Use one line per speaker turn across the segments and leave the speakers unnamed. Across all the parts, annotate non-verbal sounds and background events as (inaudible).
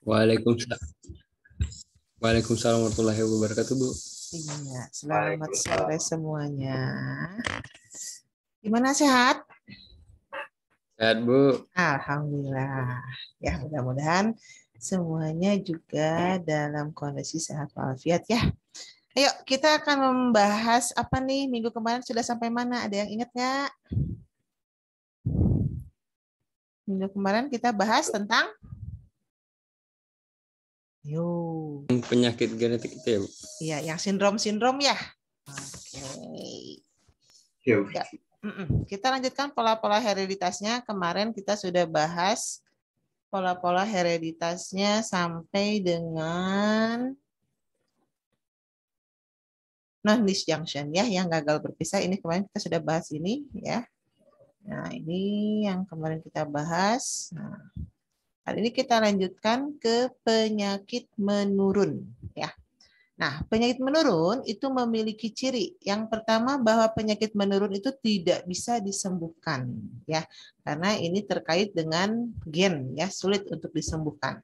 Waalaikumsalam. Waalaikumsalam warahmatullahi wabarakatuh, Bu.
Iya, selamat sore semuanya. Gimana sehat?
Sehat, Bu.
Alhamdulillah. Ya, mudah-mudahan semuanya juga dalam kondisi sehat walafiat ya. Ayo, kita akan membahas apa nih minggu kemarin sudah sampai mana? Ada yang ingat nggak? Minggu kemarin kita bahas tentang
Yo. Penyakit genetik itu ya, Bu?
Iya, yang sindrom-sindrom ya. Oke. Okay. Ya. Kita lanjutkan pola-pola hereditasnya. Kemarin kita sudah bahas pola-pola hereditasnya sampai dengan non-disjunction ya, yang gagal berpisah. Ini kemarin kita sudah bahas ini ya. Nah, ini yang kemarin kita bahas. Nah. Kali ini kita lanjutkan ke penyakit menurun ya. Nah, penyakit menurun itu memiliki ciri. Yang pertama bahwa penyakit menurun itu tidak bisa disembuhkan ya. Karena ini terkait dengan gen ya, sulit untuk disembuhkan.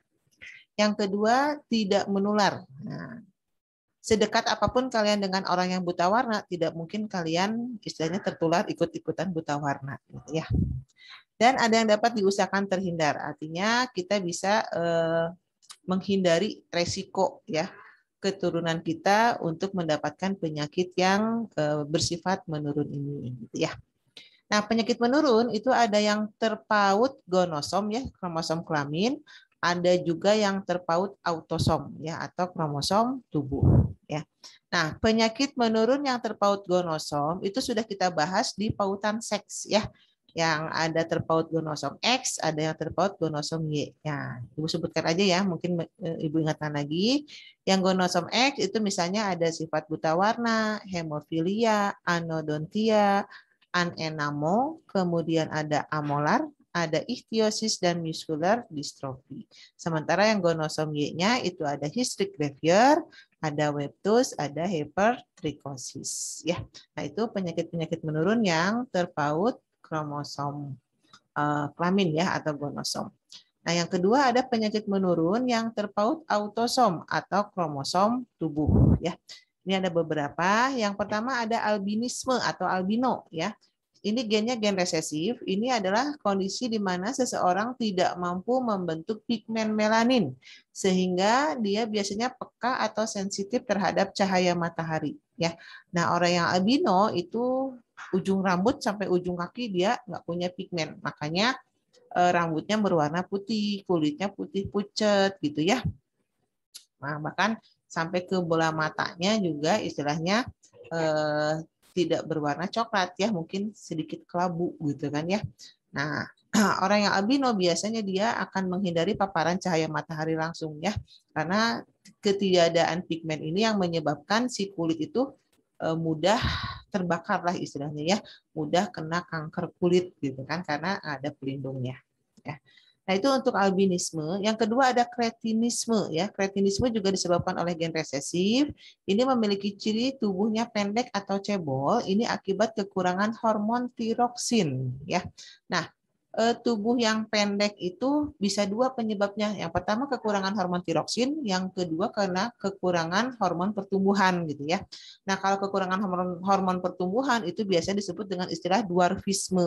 Yang kedua, tidak menular. Nah, sedekat apapun kalian dengan orang yang buta warna, tidak mungkin kalian istilahnya tertular ikut-ikutan buta warna gitu, ya dan ada yang dapat diusahakan terhindar. Artinya kita bisa eh, menghindari resiko ya keturunan kita untuk mendapatkan penyakit yang eh, bersifat menurun ini gitu ya. Nah, penyakit menurun itu ada yang terpaut gonosom ya, kromosom kelamin, ada juga yang terpaut autosom ya atau kromosom tubuh ya. Nah, penyakit menurun yang terpaut gonosom itu sudah kita bahas di pautan seks ya yang ada terpaut gonosom X, ada yang terpaut gonosom Y. Ya, Ibu sebutkan aja ya, mungkin eh, Ibu ingatkan lagi. Yang gonosom X itu misalnya ada sifat buta warna, hemofilia, anodontia, anenamo, kemudian ada amolar, ada ichthyosis dan muscular dystrophy. Sementara yang gonosom Y-nya itu ada histric behavior, ada webtus, ada hypertrichosis. Ya, nah itu penyakit-penyakit menurun yang terpaut kromosom uh, kelamin ya atau gonosom. Nah, yang kedua ada penyakit menurun yang terpaut autosom atau kromosom tubuh ya. Ini ada beberapa. Yang pertama ada albinisme atau albino ya. Ini gennya gen resesif. Ini adalah kondisi di mana seseorang tidak mampu membentuk pigmen melanin sehingga dia biasanya peka atau sensitif terhadap cahaya matahari ya. Nah, orang yang albino itu ujung rambut sampai ujung kaki dia nggak punya pigmen. Makanya eh, rambutnya berwarna putih, kulitnya putih pucet gitu ya. Nah, bahkan sampai ke bola matanya juga istilahnya eh, tidak berwarna coklat ya, mungkin sedikit kelabu gitu kan ya. Nah, (clears throat) orang yang albino biasanya dia akan menghindari paparan cahaya matahari langsung ya karena ketiadaan pigmen ini yang menyebabkan si kulit itu eh, mudah terbakar lah istilahnya ya mudah kena kanker kulit gitu kan karena ada pelindungnya ya nah itu untuk albinisme yang kedua ada kretinisme ya kretinisme juga disebabkan oleh gen resesif ini memiliki ciri tubuhnya pendek atau cebol ini akibat kekurangan hormon tiroksin ya nah Eh, tubuh yang pendek itu bisa dua penyebabnya. Yang pertama kekurangan hormon tiroksin, yang kedua karena kekurangan hormon pertumbuhan gitu ya. Nah, kalau kekurangan hormon, hormon pertumbuhan itu biasanya disebut dengan istilah dwarfisme.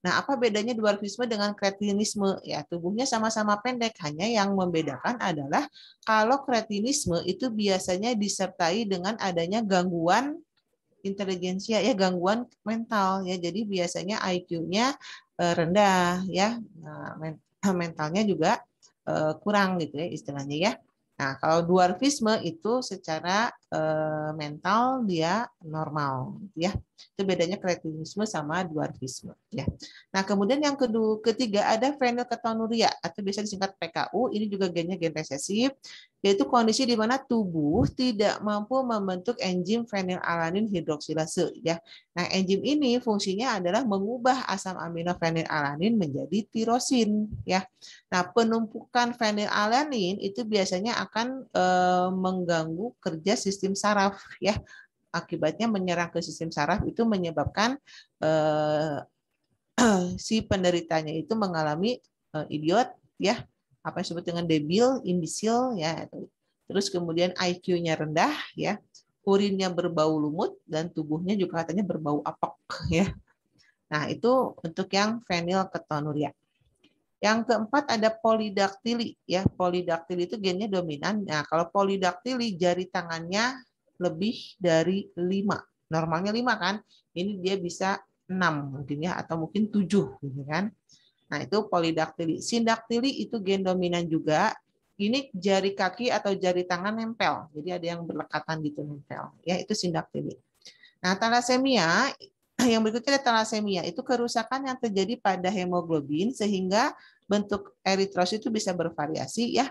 Nah, apa bedanya dwarfisme dengan kretinisme? Ya, tubuhnya sama-sama pendek, hanya yang membedakan adalah kalau kretinisme itu biasanya disertai dengan adanya gangguan intelijensia ya gangguan mental ya jadi biasanya IQ-nya Eh, rendah ya nah, (clears throat) mentalnya juga eh, kurang gitu ya istilahnya ya nah kalau dwarfisme itu secara eh, mental dia normal gitu ya itu bedanya kreatinisme sama dwarfisme ya. Nah, kemudian yang kedua ketiga ada fenilketonuria atau biasa disingkat PKU, ini juga gennya gen resesif, yaitu kondisi di mana tubuh tidak mampu membentuk enzim fenilalanin hidroksilase ya. Nah, enzim ini fungsinya adalah mengubah asam amino fenilalanin menjadi tirosin ya. Nah, penumpukan fenilalanin itu biasanya akan e, mengganggu kerja sistem saraf ya akibatnya menyerang ke sistem saraf itu menyebabkan eh, (clears throat) si penderitanya itu mengalami eh, idiot ya apa yang disebut dengan debil, imbecil ya. Terus kemudian IQ-nya rendah ya, urinnya berbau lumut dan tubuhnya juga katanya berbau apok ya. Nah, itu untuk yang fenilketonuria. Yang keempat ada polidaktili ya. Polidaktili itu gennya dominan. Nah, kalau polidaktili jari tangannya lebih dari 5. Normalnya 5 kan? Ini dia bisa 6 mungkin ya atau mungkin 7 gitu kan. Nah, itu polidaktili. Sindaktili itu gen dominan juga. Ini jari kaki atau jari tangan nempel. Jadi ada yang berlekatan gitu nempel. Ya, itu sindaktili. Nah, talasemia (clears throat) yang berikutnya adalah talasemia. Itu kerusakan yang terjadi pada hemoglobin sehingga bentuk eritrosit itu bisa bervariasi ya.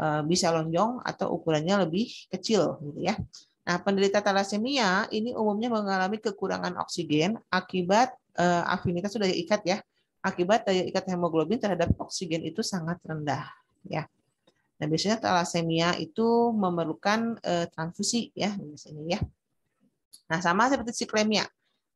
Eh, bisa lonjong atau ukurannya lebih kecil gitu ya. Nah, penderita talasemia ini umumnya mengalami kekurangan oksigen akibat eh, afinitas sudah ikat ya, akibat daya ikat hemoglobin terhadap oksigen itu sangat rendah ya. Nah, biasanya talasemia itu memerlukan eh, transfusi ya biasanya ya. Nah, sama seperti siklemia.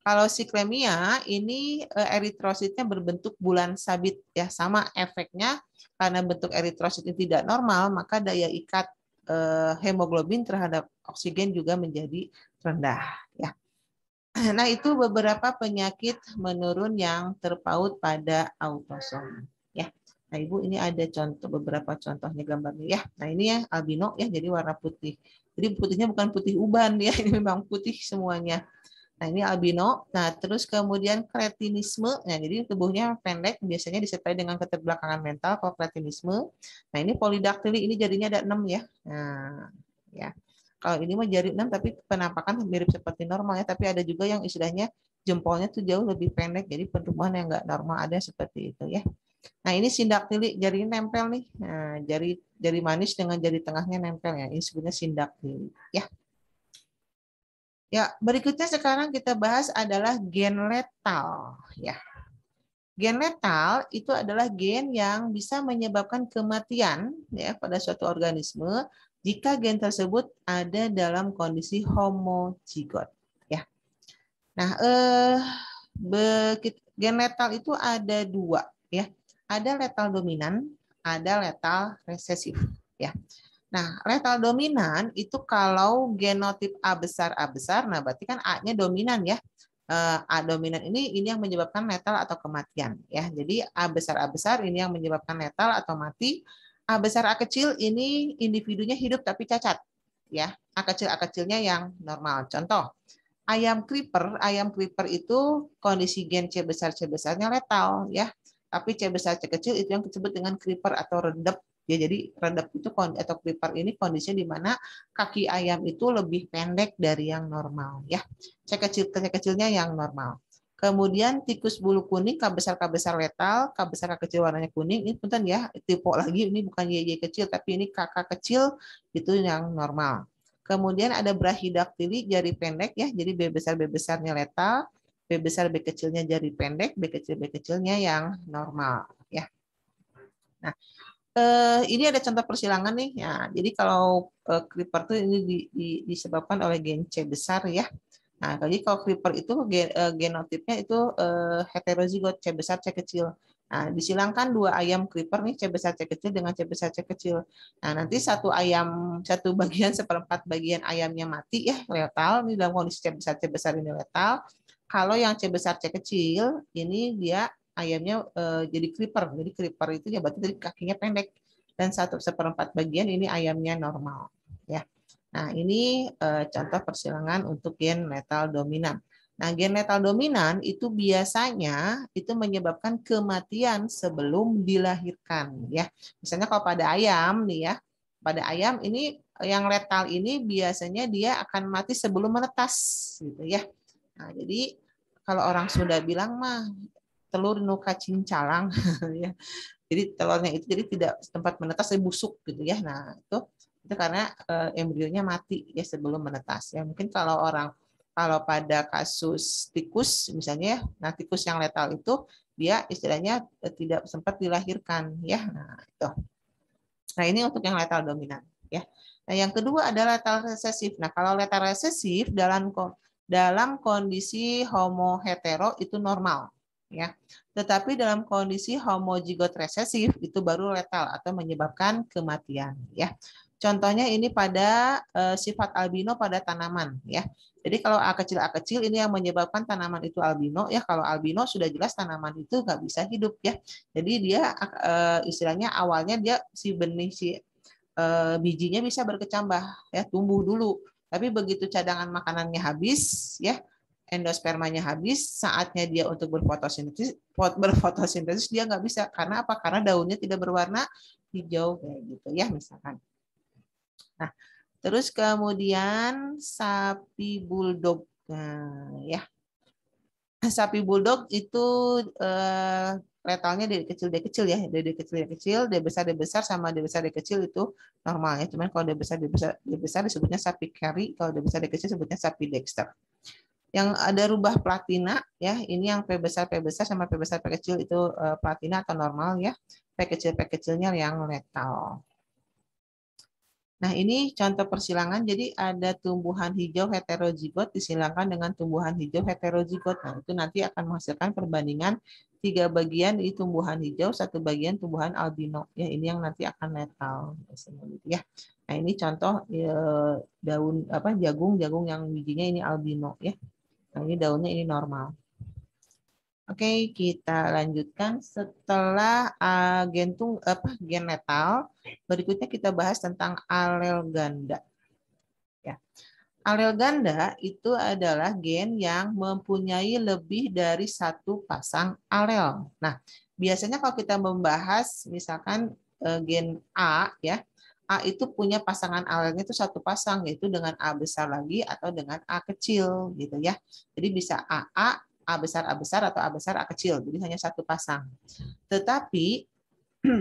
Kalau siklemia ini eh, eritrositnya berbentuk bulan sabit ya, sama efeknya karena bentuk eritrosit ini tidak normal, maka daya ikat Eh, hemoglobin terhadap oksigen juga menjadi rendah ya. (clears throat) Nah, itu beberapa penyakit menurun yang terpaut pada autosom ya. Nah, Ibu ini ada contoh beberapa contohnya gambarnya ya. Nah, ini ya albino ya jadi warna putih. Jadi putihnya bukan putih uban (laughs) ya, ini memang putih semuanya. Nah, ini albino. Nah, terus kemudian kretinisme. Nah, jadi tubuhnya pendek biasanya disertai dengan keterbelakangan mental kalau kretinisme. Nah, ini polidaktili ini jadinya ada 6 ya. Nah, ya. Kalau ini mah jari 6 tapi penampakan mirip seperti normalnya tapi ada juga yang istilahnya jempolnya tuh jauh lebih pendek. Jadi pertumbuhan yang enggak normal ada seperti itu ya. Nah, ini sindaktili, jari nempel nih. Nah, jari jari manis dengan jari tengahnya nempel ya. Ini sebenarnya sindaktili ya. Ya, berikutnya sekarang kita bahas adalah gen letal, ya. Gen letal itu adalah gen yang bisa menyebabkan kematian ya pada suatu organisme jika gen tersebut ada dalam kondisi homozigot, ya. Nah, eh gen letal itu ada dua, ya. Ada letal dominan, ada letal resesif, ya. Nah, letal dominan itu kalau genotip A besar A besar, nah berarti kan A-nya dominan ya. Eh, A dominan ini ini yang menyebabkan letal atau kematian ya. Jadi A besar A besar ini yang menyebabkan letal atau mati. A besar A kecil ini individunya hidup tapi cacat ya. A kecil A kecilnya yang normal. Contoh ayam creeper, ayam creeper itu kondisi gen C besar C besarnya letal ya. Tapi C besar C kecil itu yang disebut dengan creeper atau rendep Ya jadi redup itu atau clipper ini kondisinya di mana kaki ayam itu lebih pendek dari yang normal ya. saya kecilnya yang normal. Kemudian tikus bulu kuning, K besar K besar letal, K besar K kecil warnanya kuning. Ini punten ya, tipe lagi ini bukan yeye kecil tapi ini kakak kecil itu yang normal. Kemudian ada brachydactyli jari pendek ya, jadi B besar B besarnya letal, B besar B kecilnya jari pendek, B kecil B kecilnya yang normal ya. Nah, eh, ini ada contoh persilangan nih. Ya, jadi kalau eh, creeper itu ini di, di, disebabkan oleh gen C besar ya. Nah, jadi kalau creeper itu gen, eh, genotipnya itu eh, heterozigot C besar C kecil. Nah, disilangkan dua ayam creeper nih C besar C kecil dengan C besar C kecil. Nah, nanti satu ayam satu bagian seperempat bagian ayamnya mati ya letal ini dalam kondisi C besar C besar ini letal. Kalau yang C besar C kecil ini dia ayamnya uh, jadi creeper. Jadi creeper itu ya berarti dari kakinya pendek dan satu seperempat bagian ini ayamnya normal. Ya. Nah ini uh, contoh persilangan untuk gen metal dominan. Nah gen metal dominan itu biasanya itu menyebabkan kematian sebelum dilahirkan. Ya, misalnya kalau pada ayam nih ya, pada ayam ini yang letal ini biasanya dia akan mati sebelum menetas gitu ya. Nah, jadi kalau orang sudah bilang mah telur nuka cincalang (laughs) ya. Jadi telurnya itu jadi tidak tempat menetas jadi busuk gitu ya. Nah, itu itu karena e, embrionya mati ya sebelum menetas ya. Mungkin kalau orang kalau pada kasus tikus misalnya ya, nah tikus yang letal itu dia istilahnya eh, tidak sempat dilahirkan ya. Nah, itu. Nah, ini untuk yang letal dominan ya. Nah, yang kedua adalah letal resesif. Nah, kalau letal resesif dalam dalam kondisi homo hetero itu normal ya. Tetapi dalam kondisi homozigot resesif itu baru letal atau menyebabkan kematian ya. Contohnya ini pada e, sifat albino pada tanaman ya. Jadi kalau A kecil A kecil ini yang menyebabkan tanaman itu albino ya. Kalau albino sudah jelas tanaman itu nggak bisa hidup ya. Jadi dia e, istilahnya awalnya dia si benih si e, bijinya bisa berkecambah ya tumbuh dulu. Tapi begitu cadangan makanannya habis ya endospermanya habis, saatnya dia untuk berfotosintesis, (laughs) berfotosintesis dia nggak bisa. Karena apa? Karena daunnya tidak berwarna hijau kayak gitu ya misalkan. Nah, terus kemudian sapi bulldog. Nah, ya. Nah, sapi bulldog itu eh, letalnya dari kecil dari kecil ya dari kecil dari kecil dari besar dari besar sama dari besar dari kecil itu normal ya cuman kalau dari besar dari besar dari besar disebutnya sapi carry kalau dari besar dari kecil disebutnya sapi dexter yang ada rubah platina ya ini yang P besar P besar sama P besar P kecil itu eh, platina atau normal ya P kecil P kecilnya yang letal Nah ini contoh persilangan jadi ada tumbuhan hijau heterozigot disilangkan dengan tumbuhan hijau heterozigot nah itu nanti akan menghasilkan perbandingan tiga bagian di tumbuhan hijau satu bagian tumbuhan albino ya ini yang nanti akan letal gitu ya Nah, ini contoh eh, daun apa jagung, jagung yang bijinya ini albino ya. Ini daunnya ini normal. Oke, kita lanjutkan setelah uh, eh, tung, apa gen netal, berikutnya kita bahas tentang alel ganda. Ya. Alel ganda itu adalah gen yang mempunyai lebih dari satu pasang alel. Nah, biasanya kalau kita membahas misalkan uh, gen A ya, A itu punya pasangan alelnya itu satu pasang yaitu dengan A besar lagi atau dengan A kecil gitu ya. Jadi bisa AA, A besar A besar atau A besar A kecil. Jadi hanya satu pasang. Tetapi (clears throat)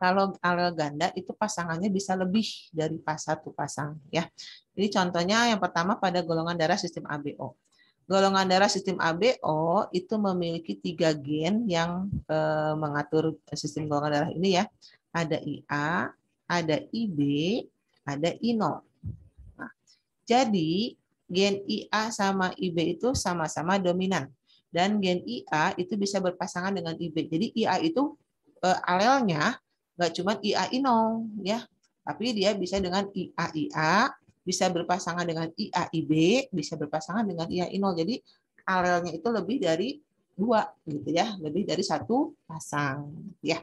kalau alel ganda itu pasangannya bisa lebih dari pas satu pasang ya. Jadi contohnya yang pertama pada golongan darah sistem ABO. Golongan darah sistem ABO itu memiliki tiga gen yang eh, mengatur sistem golongan darah ini ya. Ada IA, ada IB, ada I0. Nah, jadi gen IA sama IB itu sama-sama dominan dan gen IA itu bisa berpasangan dengan IB. Jadi IA itu e, alelnya nggak cuma IA I0. ya, tapi dia bisa dengan IA IA, bisa berpasangan dengan IA IB, bisa berpasangan dengan IA inol. Jadi alelnya itu lebih dari dua gitu ya, lebih dari satu pasang ya.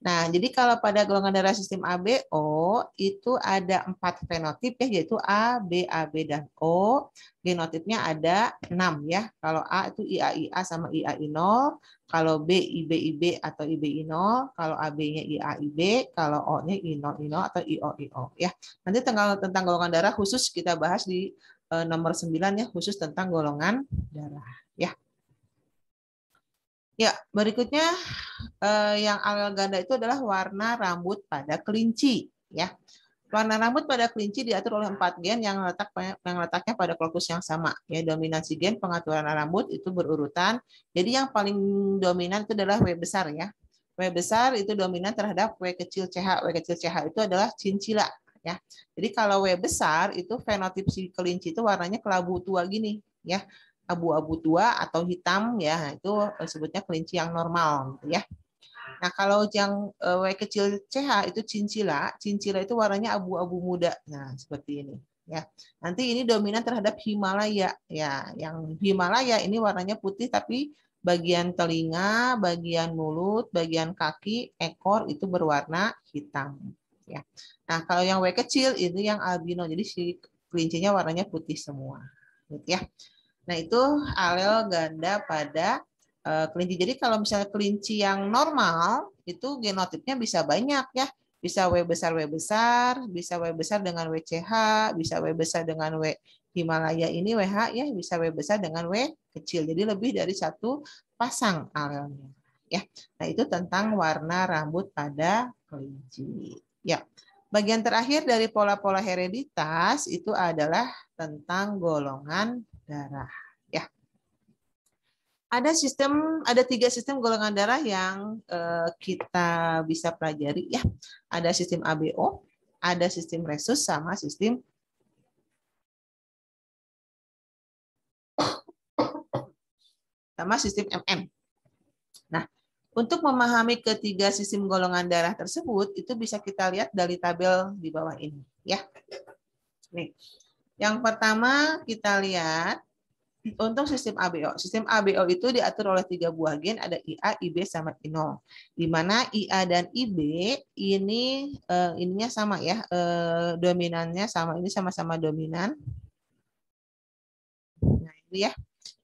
Nah, jadi kalau pada golongan darah sistem ABO itu ada empat fenotip ya, yaitu A, B, AB dan O. Genotipnya ada enam ya. Kalau A itu IAIA sama IAI0, kalau B IBIB atau IBI0, kalau AB-nya IAIB, kalau O-nya I0I0 atau IOIO ya. Nanti tentang tentang golongan darah khusus kita bahas di eh, nomor 9 ya, khusus tentang golongan darah. Ya, berikutnya eh, yang alel ganda itu adalah warna rambut pada kelinci, ya. Warna rambut pada kelinci diatur oleh empat gen yang letak yang letaknya pada lokus yang sama, ya. dominasi gen pengaturan rambut itu berurutan. Jadi yang paling dominan itu adalah W besar, ya. W besar itu dominan terhadap W kecil CH. W kecil CH itu adalah cincila, ya. Jadi kalau W besar itu fenotip si kelinci itu warnanya kelabu tua gini, ya abu-abu tua atau hitam ya itu eh, sebutnya kelinci yang normal gitu ya. Nah kalau yang eh, W kecil CH itu cincila, cincila itu warnanya abu-abu muda. Nah seperti ini ya. Nanti ini dominan terhadap Himalaya ya. Yang Himalaya ini warnanya putih tapi bagian telinga, bagian mulut, bagian kaki, ekor itu berwarna hitam ya. Nah, kalau yang W kecil itu yang albino. Jadi si kelincinya warnanya putih semua. Gitu ya. Nah, itu alel ganda pada uh, kelinci. Jadi kalau misalnya kelinci yang normal itu genotipnya bisa banyak ya. Bisa W besar W besar, bisa W besar dengan WCH, bisa W besar dengan W Himalaya ini WH ya, bisa W besar dengan W kecil. Jadi lebih dari satu pasang alelnya. Ya. Nah, itu tentang warna rambut pada kelinci. Ya. Bagian terakhir dari pola-pola hereditas itu adalah tentang golongan darah. Ya. Ada sistem, ada tiga sistem golongan darah yang eh, kita bisa pelajari. Ya, ada sistem
ABO, ada sistem resus, sama sistem sama sistem MM.
Nah, untuk memahami ketiga sistem golongan darah tersebut, itu bisa kita lihat dari tabel di bawah ini. ya. Nih, yang pertama kita lihat untuk sistem ABO. Sistem ABO itu diatur oleh tiga buah gen, ada IA, IB, sama INO. Di mana IA dan IB ini uh, ininya sama ya, uh, dominannya sama, ini sama-sama dominan. Nah, ini ya.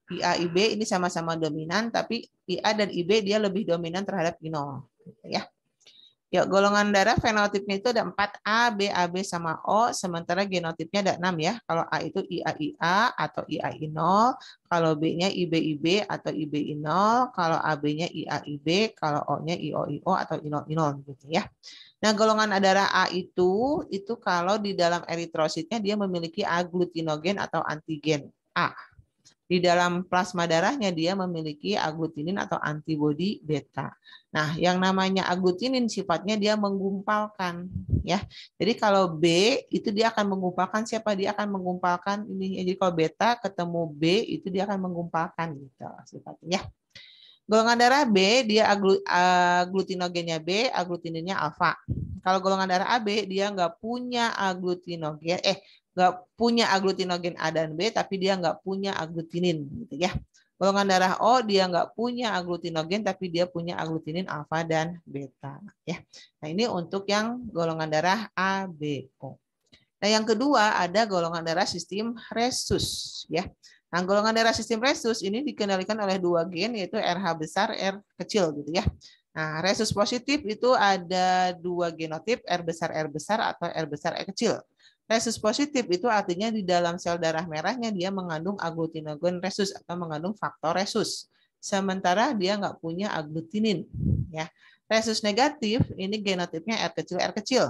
IA, IB ini sama-sama dominan, tapi IA dan IB dia lebih dominan terhadap INO. Gitu ya. Ya, golongan darah fenotipnya itu ada 4 A, B, A, B sama O, sementara genotipnya ada 6 ya. Kalau A itu IAIA atau IAI0, kalau B-nya IBIB atau IBI0, kalau AB-nya IAIB, kalau O-nya IOIO atau I0I0. gitu ya. Nah, golongan darah A itu itu kalau di dalam eritrositnya dia memiliki aglutinogen atau antigen A di dalam plasma darahnya dia memiliki aglutinin atau antibodi beta. Nah, yang namanya aglutinin sifatnya dia menggumpalkan ya. Jadi kalau B itu dia akan menggumpalkan siapa? Dia akan menggumpalkan ini. Jadi kalau beta ketemu B itu dia akan menggumpalkan gitu sifatnya ya. Golongan darah B dia aglutinogennya B, aglutininnya alfa. Kalau golongan darah AB dia nggak punya aglutinogen, eh nggak punya aglutinogen A dan B, tapi dia nggak punya aglutinin, gitu ya. Golongan darah O dia nggak punya aglutinogen, tapi dia punya aglutinin alfa dan beta, ya. Nah ini untuk yang golongan darah ABO. Nah yang kedua ada golongan darah sistem resus, ya. Nah, golongan darah sistem resus ini dikendalikan oleh dua gen yaitu RH besar, R kecil gitu ya. Nah, resus positif itu ada dua genotip R besar R besar atau R besar R kecil. Resus positif itu artinya di dalam sel darah merahnya dia mengandung aglutinogen resus atau mengandung faktor resus. Sementara dia nggak punya aglutinin. Ya. Resus negatif ini genotipnya R kecil R kecil.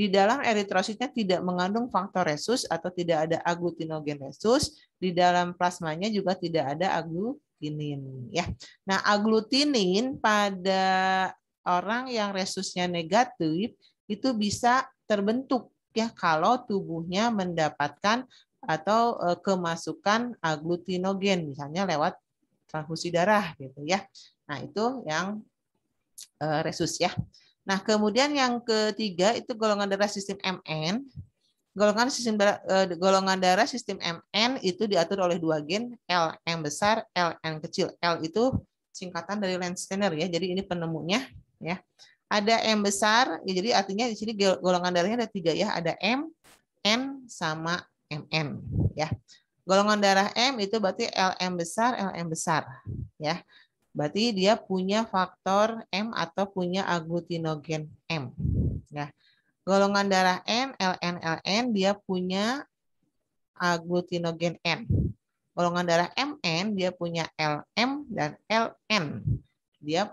Di dalam eritrositnya tidak mengandung faktor resus atau tidak ada aglutinogen resus. Di dalam plasmanya juga tidak ada aglutinin. Ya. Nah aglutinin pada orang yang resusnya negatif itu bisa terbentuk ya kalau tubuhnya mendapatkan atau e, kemasukan aglutinogen misalnya lewat transfusi darah gitu ya. Nah, itu yang e, resus ya. Nah, kemudian yang ketiga itu golongan darah sistem MN. Golongan sistem darah, eh, golongan darah sistem MN itu diatur oleh dua gen LM besar, LN kecil. L itu singkatan dari Lenz ya. Jadi ini penemunya ya. Ada M besar, ya jadi artinya di sini golongan darahnya ada tiga ya, ada M, N sama MN ya. Golongan darah M itu berarti LM besar, LM besar ya. Berarti dia punya faktor M atau punya aglutinogen M. Ya, golongan darah N, LN, LN dia punya aglutinogen N. Golongan darah MN dia punya LM dan LN. Dia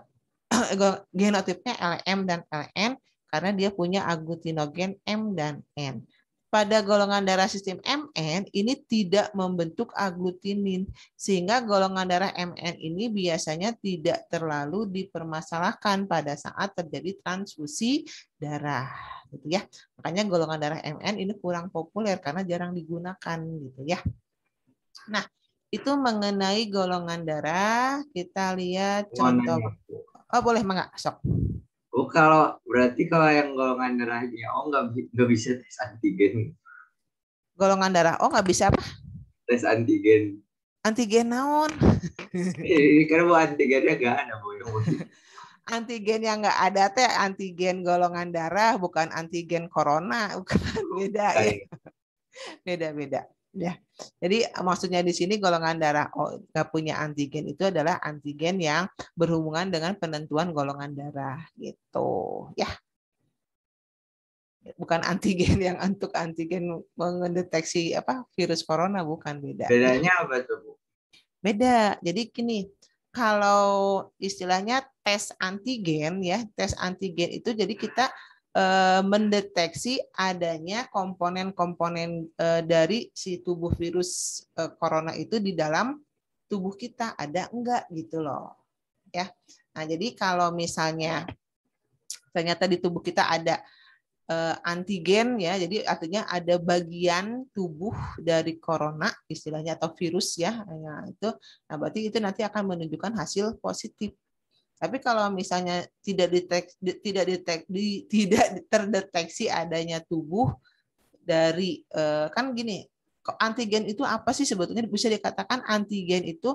(clears throat) genotipnya LM dan LN karena dia punya aglutinogen M dan N. Pada golongan darah sistem MN ini tidak membentuk aglutinin sehingga golongan darah MN ini biasanya tidak terlalu dipermasalahkan pada saat terjadi transfusi darah gitu ya. Makanya golongan darah MN ini kurang populer karena jarang digunakan gitu ya. Nah, itu mengenai golongan darah. Kita lihat contoh Oh boleh mangga sok.
Oh kalau berarti kalau yang golongan darahnya oh nggak nggak bisa tes antigen.
Golongan darah oh nggak bisa apa?
Tes antigen.
Antigen naon?
(laughs) Iya, ini karena bu antigennya nggak ada
bu yang (laughs) Antigen yang nggak ada teh antigen golongan darah bukan antigen corona (laughs) bukan beda ya. Beda beda ya. Jadi maksudnya di sini golongan darah O nggak punya antigen itu adalah antigen yang berhubungan dengan penentuan golongan darah gitu ya. Bukan antigen yang untuk antigen mendeteksi apa virus corona bukan beda. Bedanya apa tuh Bu? Beda. Jadi gini, kalau istilahnya tes antigen ya, tes antigen itu jadi kita Eh, mendeteksi adanya komponen-komponen eh, dari si tubuh virus eh, corona itu di dalam tubuh kita ada enggak gitu loh ya nah jadi kalau misalnya ternyata di tubuh kita ada antigen ya jadi artinya ada bagian tubuh dari corona istilahnya atau virus ya nah, itu nah berarti itu nanti akan menunjukkan hasil positif tapi kalau misalnya tidak detek, tidak detek, (laughs) tidak terdeteksi adanya tubuh dari eh, kan gini, antigen itu apa sih sebetulnya bisa dikatakan antigen itu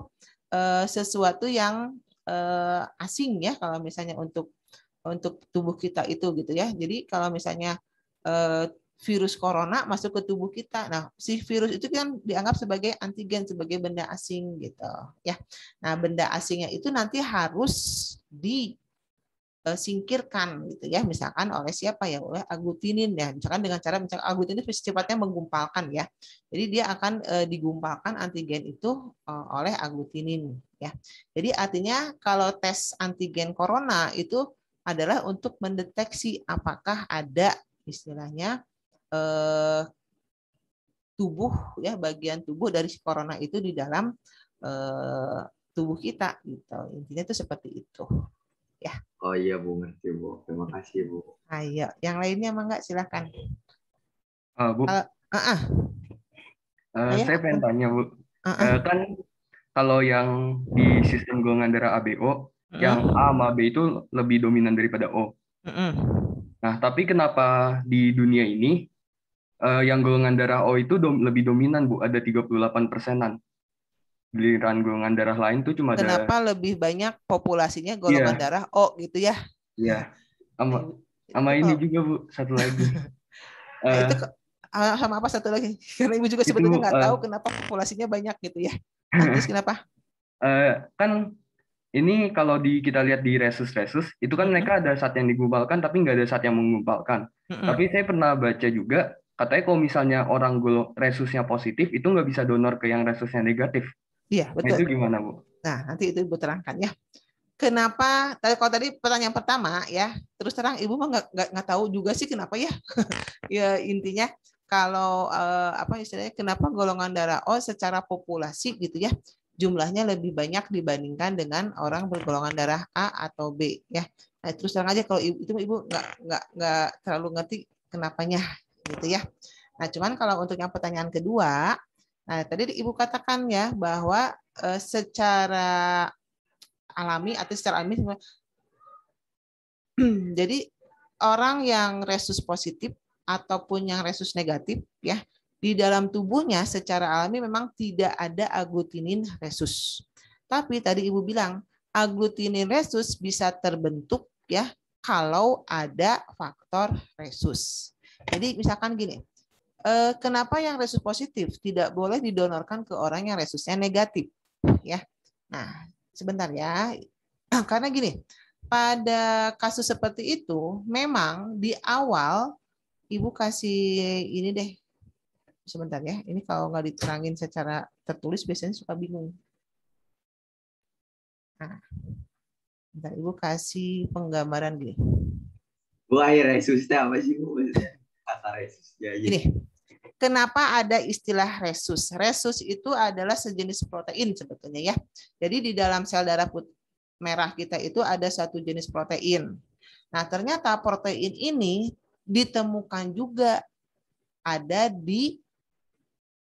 eh, sesuatu yang eh, asing ya kalau misalnya untuk untuk tubuh kita itu gitu ya. Jadi kalau misalnya virus corona masuk ke tubuh kita. Nah, si virus itu kan dianggap sebagai antigen sebagai benda asing gitu, ya. Nah, benda asingnya itu nanti harus disingkirkan eh, gitu ya, misalkan oleh siapa ya, oleh agutinin ya. Misalkan dengan cara misalkan aglutinin secepatnya menggumpalkan ya. Jadi dia akan eh, digumpalkan antigen itu eh, oleh agutinin ya. Jadi artinya kalau tes antigen corona itu adalah untuk mendeteksi apakah ada istilahnya eh, tubuh ya bagian tubuh dari si corona itu di dalam eh, tubuh kita gitu intinya itu seperti
itu ya oh iya bu ngerti bu terima kasih bu ayo
ah, iya. yang lainnya emang nggak silahkan uh, eh, bu uh, uh, uh.
Uh, saya pengen tanya bu uh, uh. Uh, kan kalau yang di sistem golongan darah ABO uh. yang A
sama B itu lebih dominan daripada O -uh. nah tapi kenapa di dunia ini uh, yang golongan darah O itu dom lebih dominan, Bu. Ada 38 persenan. Giliran golongan darah lain tuh cuma Kenapa darah... lebih banyak populasinya golongan yeah. darah O gitu ya?
Iya. Yeah. Sama, sama ini juga, Bu. Satu lagi. uh, (laughs) itu
ah, sama apa satu lagi?
(laughs) Karena Ibu juga sebetulnya nggak uh, tahu
kenapa populasinya banyak gitu ya. Nah, terus (laughs) kenapa? Uh, kan ini kalau di kita lihat di resus-resus itu kan mereka ada saat yang digubalkan tapi nggak ada saat yang mengumpalkan. Mm-hmm. Tapi saya pernah baca juga katanya kalau misalnya orang gol resusnya positif itu nggak bisa donor ke yang resusnya negatif. Iya nah, betul. Nah, itu gimana bu? Nah nanti itu ibu terangkan ya. Kenapa? Tadi kalau tadi pertanyaan pertama ya terus terang ibu mah nggak nggak tahu juga sih kenapa ya. (laughs) ya intinya kalau eh, apa istilahnya kenapa golongan darah O secara populasi gitu ya jumlahnya lebih banyak dibandingkan dengan orang bergolongan darah A atau B ya nah, terus terang aja kalau ibu itu ibu nggak nggak nggak terlalu ngerti kenapanya gitu ya. Nah, cuman kalau untuk yang pertanyaan kedua, nah tadi Ibu katakan ya bahwa eh, secara alami atau secara alami (clears throat) jadi orang yang resus positif ataupun yang resus negatif ya di dalam tubuhnya secara alami memang tidak ada aglutinin resus. Tapi tadi Ibu bilang aglutinin resus bisa terbentuk ya kalau ada faktor resus. Jadi misalkan gini, eh, kenapa yang resus positif tidak boleh didonorkan ke orang yang resusnya negatif, ya? Nah, sebentar ya, (clears throat) karena gini, pada kasus seperti itu memang di awal ibu kasih ini deh, sebentar ya, ini kalau nggak diterangin secara tertulis biasanya suka bingung. Nah, Bentar, Ibu kasih penggambaran gini.
Bu air resusnya apa sih Bu? kata resus. Ya, ya. Ini.
Kenapa ada istilah resus? Resus itu adalah sejenis protein sebetulnya ya. Jadi di dalam sel darah putih merah kita itu ada satu jenis protein. Nah, ternyata protein ini ditemukan juga ada di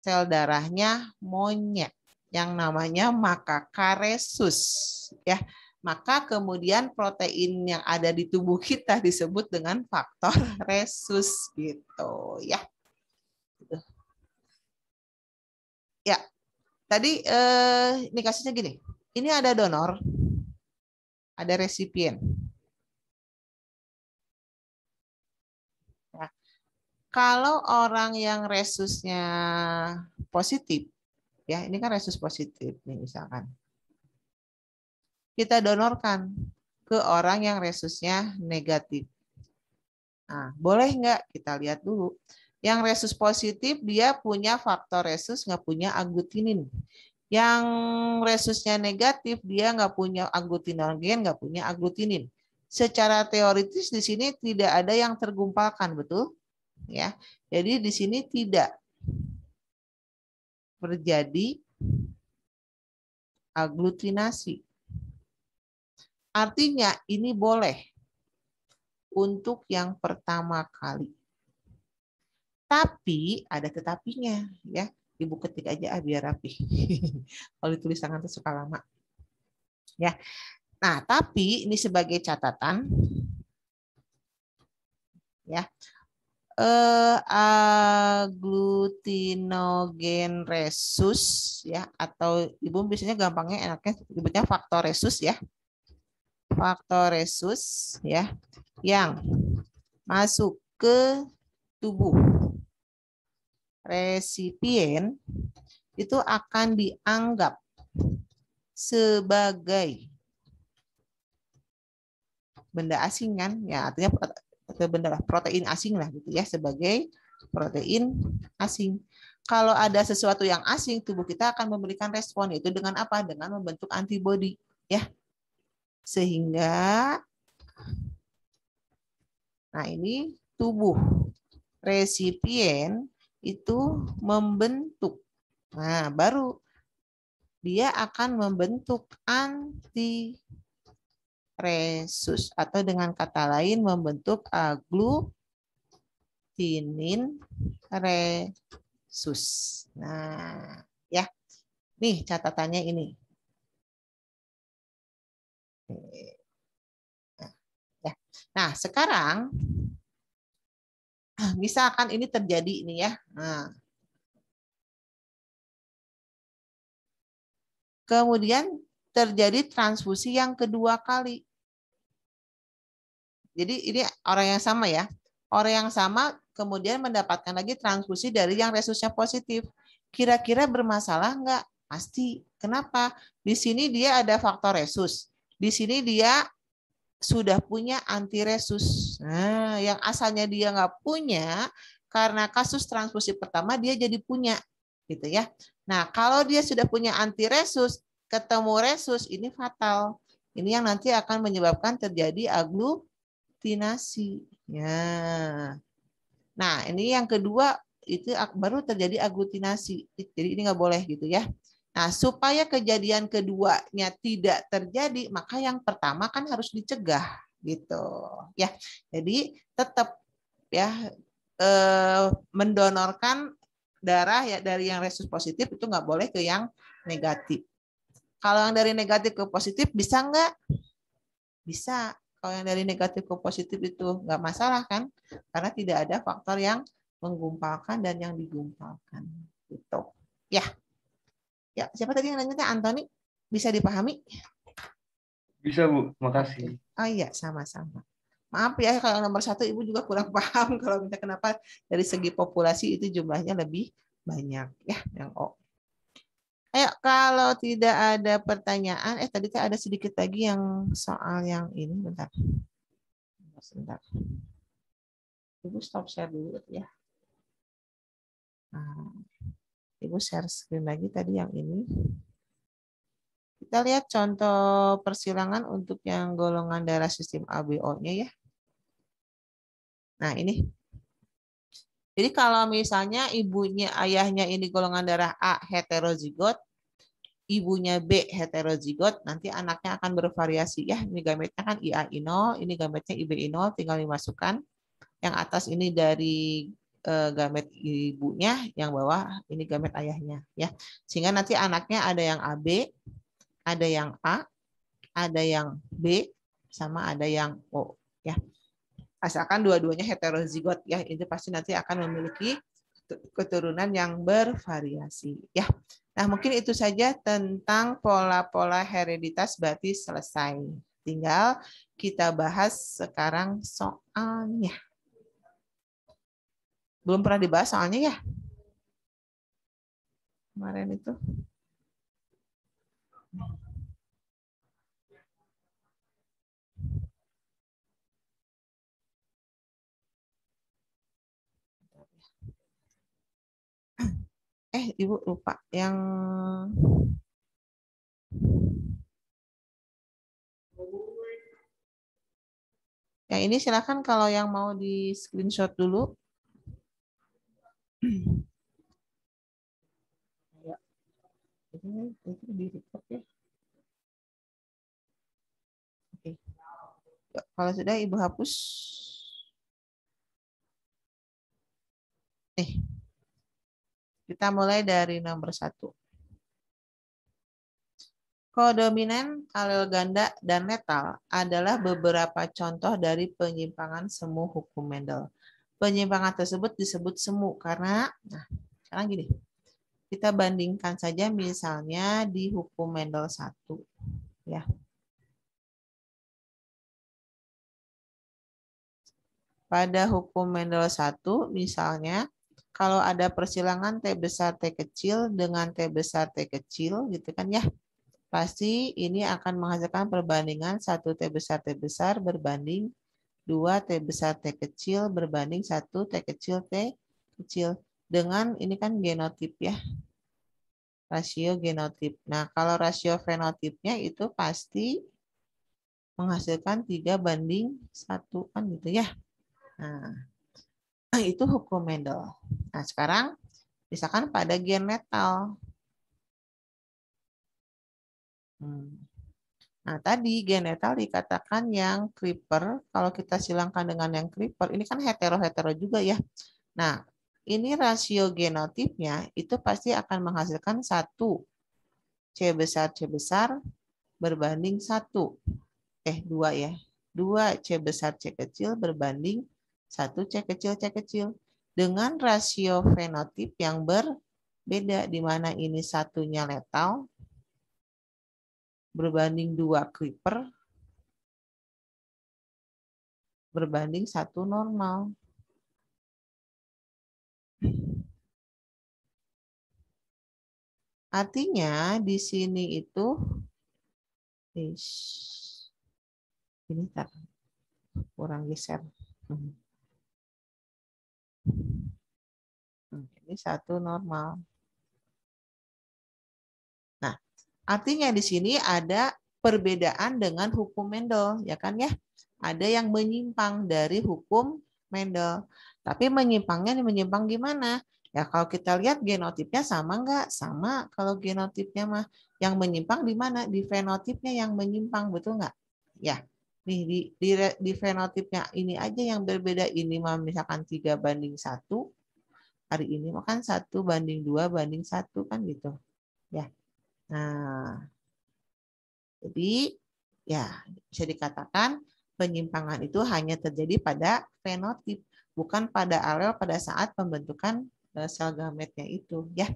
sel darahnya monyet yang namanya makakaresus ya maka kemudian protein yang ada di tubuh kita (laughs) disebut dengan faktor resus gitu ya. Gitu. Ya,
tadi eh, ini kasusnya gini, ini ada donor, ada resipien. Ya,
kalau orang yang resusnya positif, ya ini kan resus positif nih misalkan kita donorkan ke orang yang resusnya negatif. Nah, boleh nggak? Kita lihat dulu. Yang resus positif, dia punya faktor resus, nggak punya agutinin. Yang resusnya negatif, dia nggak punya aglutinogen, nggak punya aglutinin. Secara teoritis di sini tidak ada yang tergumpalkan, betul? Ya, Jadi di sini tidak terjadi aglutinasi. Artinya ini boleh untuk yang pertama kali. Tapi ada tetapinya ya. Ibu ketik aja ah, biar rapi. (laughs) Kalau ditulis tangan itu suka lama. Ya. Nah, tapi ini sebagai catatan ya. Eh aglutinogen resus ya atau ibu biasanya gampangnya enaknya sebutnya faktor resus ya faktor resus ya yang masuk ke tubuh resipien itu akan dianggap sebagai benda asing kan ya artinya benda protein asing lah gitu ya sebagai protein asing kalau ada sesuatu yang asing tubuh kita akan memberikan respon itu dengan apa dengan membentuk antibody ya sehingga nah ini tubuh resipien itu membentuk. Nah, baru dia akan membentuk anti resus atau dengan kata lain membentuk aglutinin resus. Nah, ya.
Nih catatannya ini. Ya. Nah, sekarang misalkan (clears throat) ini terjadi ini ya. Nah.
Kemudian terjadi transfusi yang kedua kali. Jadi ini orang yang sama ya. Orang yang sama kemudian mendapatkan lagi transfusi dari yang resusnya positif. Kira-kira bermasalah enggak? Pasti. Kenapa? Di sini dia ada faktor resus di sini dia sudah punya antiresus. Nah, yang asalnya dia nggak punya, karena kasus transfusi pertama dia jadi punya. gitu ya. Nah, kalau dia sudah punya antiresus, ketemu resus, ini fatal. Ini yang nanti akan menyebabkan terjadi aglutinasi. Ya. Nah, ini yang kedua, itu baru terjadi aglutinasi. Jadi ini nggak boleh gitu ya. Nah, supaya kejadian keduanya tidak terjadi, maka yang pertama kan harus dicegah gitu. Ya. Jadi tetap ya eh, mendonorkan darah ya dari yang resus positif itu nggak boleh ke yang negatif. Kalau yang dari negatif ke positif bisa nggak? Bisa. Kalau yang dari negatif ke positif itu nggak masalah kan? Karena tidak ada faktor yang menggumpalkan dan yang digumpalkan. Gitu. Ya. Ya, siapa tadi yang nanya? Antoni, bisa dipahami?
Bisa, Bu. Makasih.
Oh iya, sama-sama. Maaf ya kalau nomor satu Ibu juga kurang (laughs) paham kalau minta kenapa dari segi populasi itu jumlahnya lebih banyak ya yang O. Ayo kalau tidak ada pertanyaan, eh tadi ada sedikit lagi yang soal
yang ini bentar. Bentar. Ibu stop share dulu ya. Nah. Ibu share screen lagi tadi
yang ini. Kita lihat contoh persilangan untuk yang golongan darah sistem ABO-nya ya. Nah, ini. Jadi kalau misalnya ibunya ayahnya ini golongan darah A heterozigot, ibunya B heterozigot, nanti anaknya akan bervariasi ya. Ini gametnya kan IAI0, ini gametnya IBI0, tinggal dimasukkan. Yang atas ini dari eh, gamet ibunya, yang bawah ini gamet ayahnya, ya. Sehingga nanti anaknya ada yang AB, ada yang A, ada yang B, sama ada yang O, ya. Asalkan dua-duanya heterozigot, ya, itu pasti nanti akan memiliki keturunan yang bervariasi, ya. Nah, mungkin itu saja tentang pola-pola hereditas berarti selesai. Tinggal kita bahas sekarang soalnya belum pernah dibahas soalnya ya
kemarin itu eh ibu lupa yang yang ini silahkan kalau yang mau di screenshot dulu Ayo. Ini, itu di record Oke. kalau sudah Ibu hapus.
Nih. Kita mulai dari nomor satu. Kodominan, alel ganda, dan letal adalah beberapa contoh dari penyimpangan semu hukum Mendel penyimpangan tersebut disebut semu karena nah sekarang gini kita bandingkan saja
misalnya di hukum Mendel 1 ya pada hukum Mendel 1
misalnya kalau ada persilangan T besar T kecil dengan T besar T kecil gitu kan ya pasti ini akan menghasilkan perbandingan satu T besar T besar berbanding 2 T besar T kecil berbanding 1 T kecil T kecil. Dengan ini kan genotip ya. Rasio genotip. Nah, kalau rasio fenotipnya itu pasti menghasilkan 3 banding 1 kan gitu ya. Nah, (clears throat) itu hukum Mendel. Nah, sekarang misalkan pada gen metal. Hmm. Nah, tadi genital dikatakan yang creeper, kalau kita silangkan dengan yang creeper, ini kan hetero-hetero juga ya. Nah, ini rasio genotipnya itu pasti akan menghasilkan satu C besar C besar berbanding satu eh dua ya dua C besar C kecil berbanding satu C kecil C kecil dengan rasio fenotip yang berbeda di mana ini satunya
letal berbanding dua creeper berbanding satu normal. Artinya di sini itu ish, ini tak kurang geser. Hmm. Hmm, ini satu normal.
Artinya di sini ada perbedaan dengan hukum Mendel, ya kan ya? Ada yang menyimpang dari hukum Mendel. Tapi menyimpangnya ini menyimpang gimana? Ya kalau kita lihat genotipnya sama nggak? Sama kalau genotipnya mah. Yang menyimpang di mana? Di fenotipnya yang menyimpang, betul nggak? Ya, nih di, di, di fenotipnya ini aja yang berbeda. Ini mah misalkan tiga banding satu hari ini makan satu banding dua banding satu kan gitu ya Nah, jadi ya bisa dikatakan penyimpangan itu hanya terjadi pada fenotip, bukan pada alel pada saat pembentukan eh, sel gametnya itu, ya.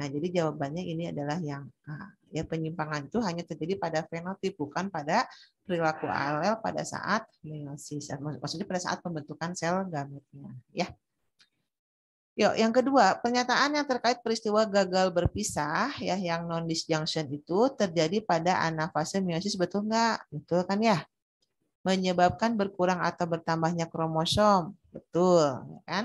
Nah, jadi jawabannya ini adalah yang ah, Ya, penyimpangan itu hanya terjadi pada fenotip, bukan pada perilaku alel pada saat meiosis, maksudnya pada saat pembentukan sel gametnya, ya. Yuk, yang kedua, pernyataan yang terkait peristiwa gagal berpisah ya yang non disjunction itu terjadi pada anafase meiosis betul nggak? Betul kan ya? Menyebabkan berkurang atau bertambahnya kromosom. Betul, ya kan?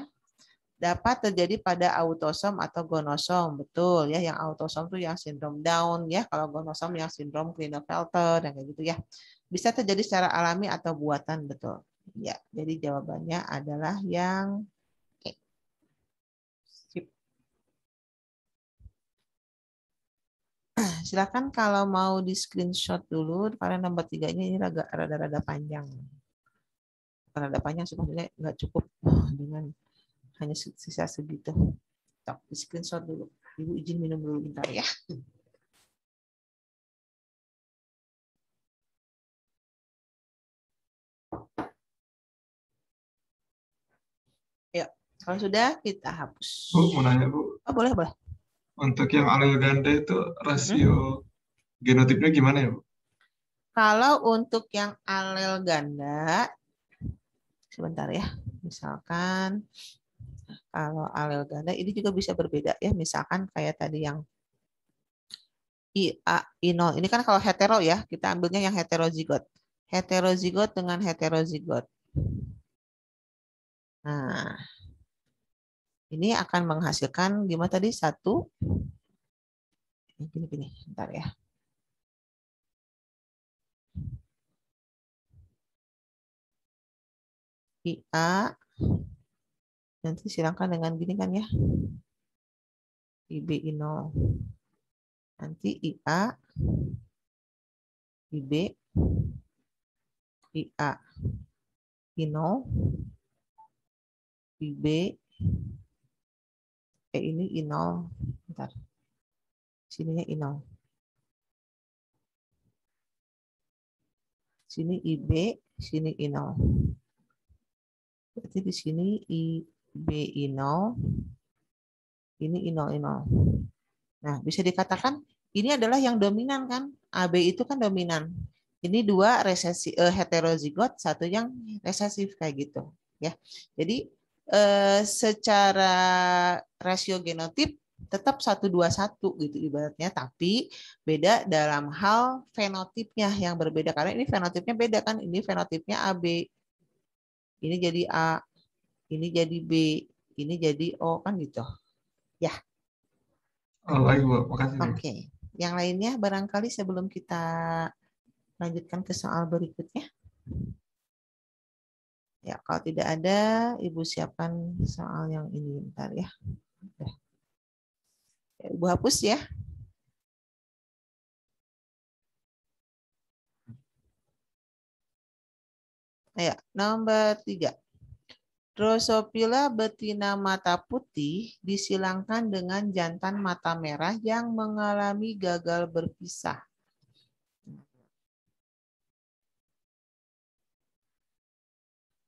Dapat terjadi pada autosom atau gonosom. Betul ya, yang autosom itu yang sindrom Down ya, kalau gonosom yang sindrom Klinefelter dan kayak gitu ya. Bisa terjadi secara alami atau buatan, betul. Ya, jadi jawabannya adalah yang silakan kalau mau di screenshot dulu karena nomor tiga ini ini agak rada-rada panjang. karena ada panjang sebenarnya nggak cukup dengan
hanya sisa segitu. Tak di screenshot dulu. Ibu izin minum dulu bentar ya. Ya, kalau sudah kita hapus. Bu, mau nanya Bu. Oh, boleh, boleh. Untuk yang alel ganda itu rasio hmm? genotipnya gimana ya, Bu?
Kalau untuk yang alel ganda, sebentar ya, misalkan kalau alel ganda ini juga bisa berbeda ya, misalkan kayak tadi yang IA ino ini kan kalau hetero ya, kita ambilnya yang heterozigot. Heterozigot dengan heterozigot. Nah,
ini akan menghasilkan gimana tadi satu gini gini ntar ya IA nanti silangkan dengan gini kan ya IB 0 nanti IA IB IA I0 IB eh ini inol bentar sininya inol sini IB sini inol berarti di sini IB
inol ini inol inol nah bisa dikatakan ini adalah yang dominan kan AB itu kan dominan ini dua resesi uh, heterozigot satu yang resesif kayak gitu ya jadi uh, secara rasio genotip tetap 121 gitu ibaratnya tapi beda dalam hal fenotipnya yang berbeda karena ini fenotipnya beda kan ini fenotipnya AB ini jadi A ini jadi B ini jadi O kan gitu ya oh, oke okay. yang lainnya barangkali sebelum kita lanjutkan ke soal berikutnya ya kalau tidak ada Ibu siapkan soal
yang ini ntar ya Ibu eh, hapus ya. Ya, nomor tiga. Drosophila betina
mata putih disilangkan dengan jantan mata merah yang mengalami gagal berpisah.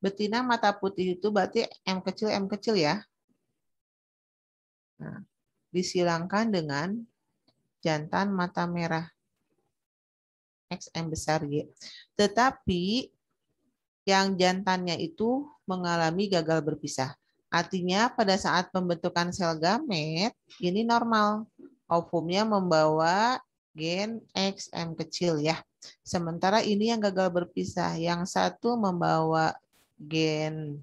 Betina mata putih itu berarti M kecil M kecil ya. Nah, disilangkan dengan jantan mata merah. XM besar Y. Tetapi yang jantannya itu mengalami gagal berpisah. Artinya pada saat pembentukan sel gamet, ini normal. Ovumnya membawa gen XM kecil ya. Sementara ini yang gagal berpisah, yang satu membawa gen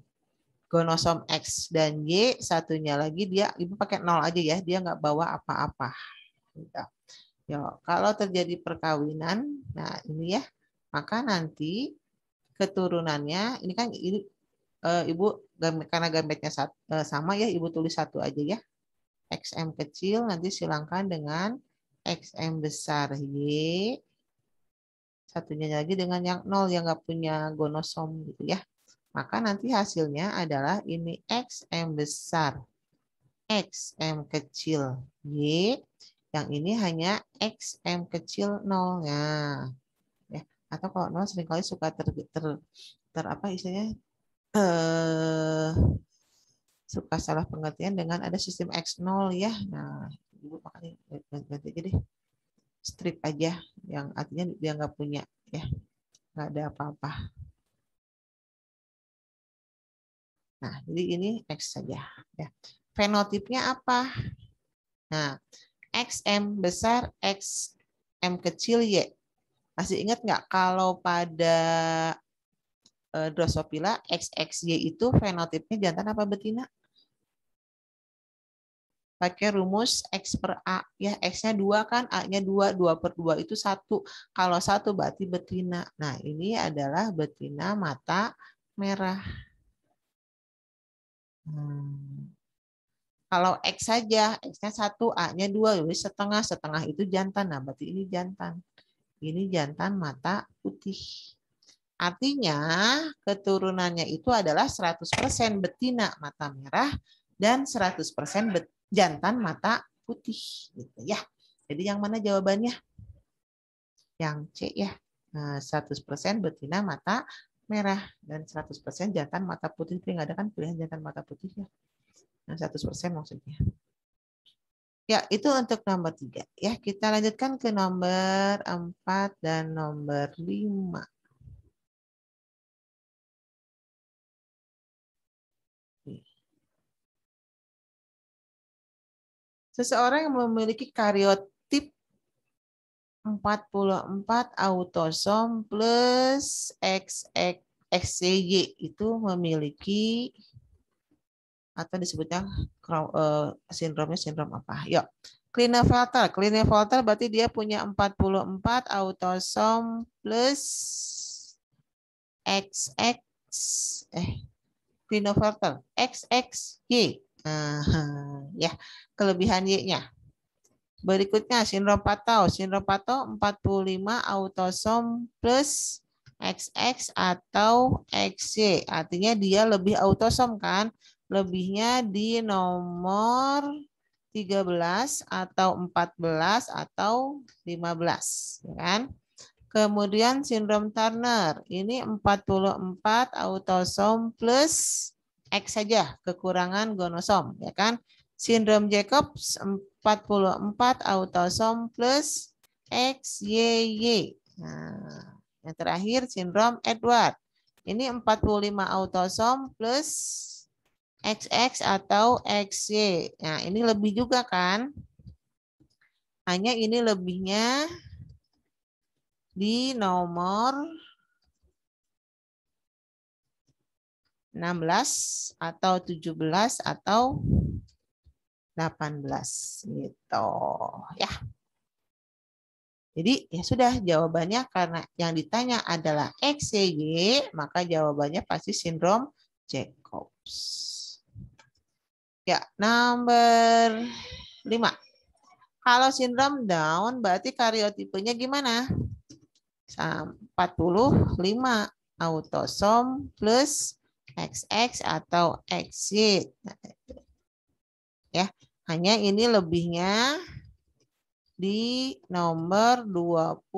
gonosom X dan Y, satunya lagi dia ibu pakai nol aja ya, dia nggak bawa apa-apa. Gitu. Yo, kalau terjadi perkawinan, nah ini ya, maka nanti keturunannya ini kan ini e, ibu karena gametnya sat, e, sama ya, ibu tulis satu aja ya. XM kecil nanti silangkan dengan XM besar Y. Satunya lagi dengan yang nol yang nggak punya gonosom gitu ya. Maka nanti hasilnya adalah ini X M besar, X M kecil, Y. Yang ini hanya X M kecil nolnya. Ya, atau kalau nol seringkali suka ter, ter, ter apa istilahnya eh, suka salah pengertian dengan ada sistem X0 ya. Nah, ibu pakai ganti aja jadi
Strip aja yang artinya dia nggak punya ya. Nggak ada apa-apa. Nah, jadi ini X saja. Ya. Fenotipnya apa? Nah, XM besar,
XM kecil Y. Masih ingat nggak kalau pada eh, Drosophila, XXY itu fenotipnya jantan apa betina? Pakai rumus X per A. Ya, X-nya 2 kan, A-nya 2. 2 per 2 itu 1. Kalau 1 berarti betina. Nah, ini adalah betina mata merah. Hmm. Kalau X saja, X-nya 1, A-nya 2, jadi setengah, setengah itu jantan. Nah, berarti ini jantan. Ini jantan mata putih. Artinya keturunannya itu adalah 100% betina mata merah dan 100% jantan mata putih gitu ya. Jadi yang mana jawabannya? Yang C ya. 100% nah, betina mata merah dan 100% jantan mata putih tapi nggak ada kan pilihan jantan mata putih ya yang nah, 100% maksudnya ya itu untuk nomor tiga. ya kita
lanjutkan ke nomor 4 dan nomor 5 Seseorang yang memiliki karyot
44 autosom plus XX, Y itu memiliki atau disebutnya eh, sindromnya sindrom apa? Yuk, Klinefelter. Klinefelter berarti dia punya 44 autosom plus XX eh Klinefelter XXY. Uh, ya, kelebihan Y-nya. Berikutnya sindrom patau. Sindrom patau 45 autosom plus XX atau XY. Artinya dia lebih autosom kan? Lebihnya di nomor 13 atau 14 atau 15, ya kan? Kemudian sindrom Turner. Ini 44 autosom plus X saja, kekurangan gonosom, ya kan? sindrom Jacobs 44 autosom plus XYY. Nah, yang terakhir sindrom Edward. Ini 45 autosom plus XX atau XY. Nah, ini lebih juga kan? Hanya ini lebihnya di nomor 16 atau 17 atau 18 gitu ya. Jadi ya sudah jawabannya karena yang ditanya adalah XCG, maka jawabannya pasti sindrom Jacobs. Ya, number 5. Kalau sindrom Down berarti karyotipenya gimana? 45 autosom plus XX atau XY. Nah, hanya ini lebihnya di nomor 21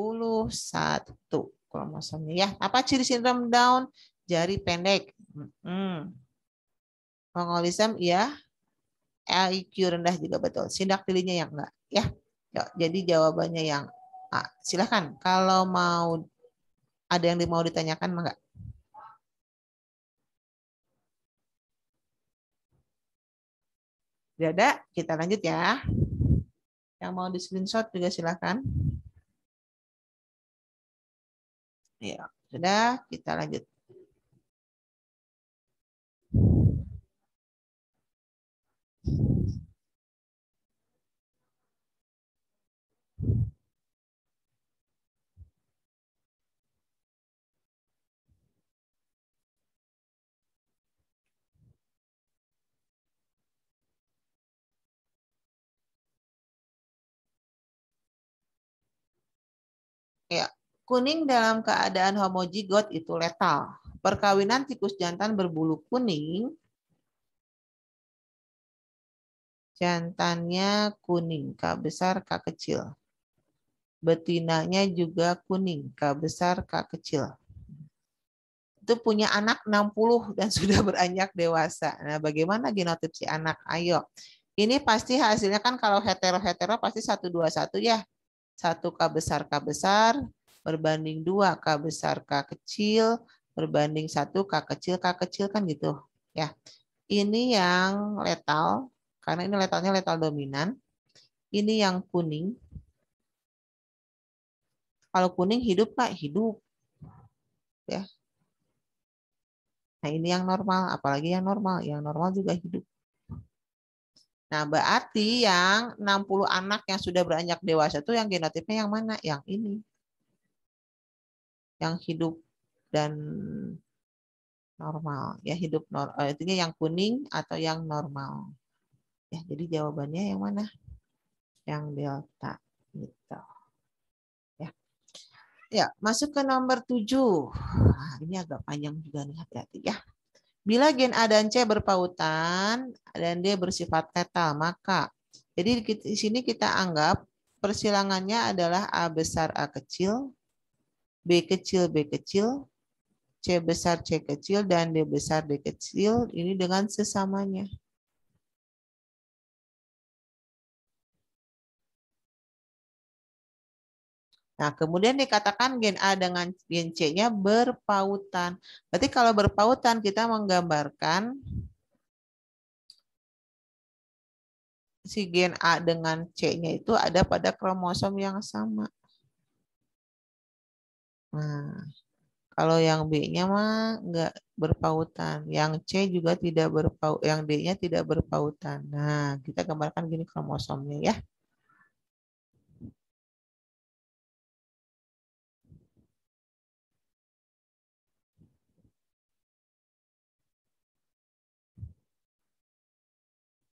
kromosomnya ya. Apa ciri sindrom Down? Jari pendek. Hmm. ya. I.Q rendah juga betul. Sindak pilihnya yang enggak ya. ya. Jadi jawabannya yang A. Silahkan kalau mau ada yang mau ditanyakan enggak?
Tidak ada, kita lanjut ya. Yang mau di screenshot juga silakan. Ya, sudah, kita lanjut. Thank you. Ya, kuning dalam keadaan homozigot itu
letal. Perkawinan tikus jantan berbulu kuning jantannya kuning, K besar, K kecil. Betinanya juga kuning, K besar, K kecil. Itu punya anak 60 dan (laughs) sudah beranjak dewasa. Nah, bagaimana genotip si anak? Ayo. Ini pasti hasilnya kan kalau hetero-hetero pasti 121 ya. 1K besar K besar berbanding 2K besar K kecil berbanding 1K kecil K kecil kan gitu ya. Ini yang letal karena ini letalnya letal dominan. Ini yang kuning.
Kalau kuning hidup Pak, hidup. Ya. Nah, ini yang normal, apalagi yang normal. Yang normal juga hidup.
Nah, berarti yang 60 anak yang sudah beranjak dewasa itu yang genotipnya yang mana? Yang ini. Yang hidup dan normal. Ya, hidup normal. Artinya eh, yang kuning atau yang normal. Ya, jadi jawabannya yang mana? Yang delta. Gitu. Ya. Ya, masuk ke nomor 7. Nah, ini agak panjang juga nih, hati-hati ya. Bila gen A dan C berpautan dan dia bersifat letal, maka jadi di sini kita anggap persilangannya adalah A besar A kecil, B kecil B kecil,
C besar C kecil, dan D besar D kecil ini dengan sesamanya. Nah, kemudian dikatakan gen A dengan gen C-nya berpautan.
Berarti kalau berpautan kita menggambarkan si gen A dengan C-nya itu ada pada kromosom yang sama.
Nah, kalau yang B-nya
mah enggak berpautan, yang C juga tidak berpau, yang D-nya tidak
berpautan. Nah, kita gambarkan gini kromosomnya ya.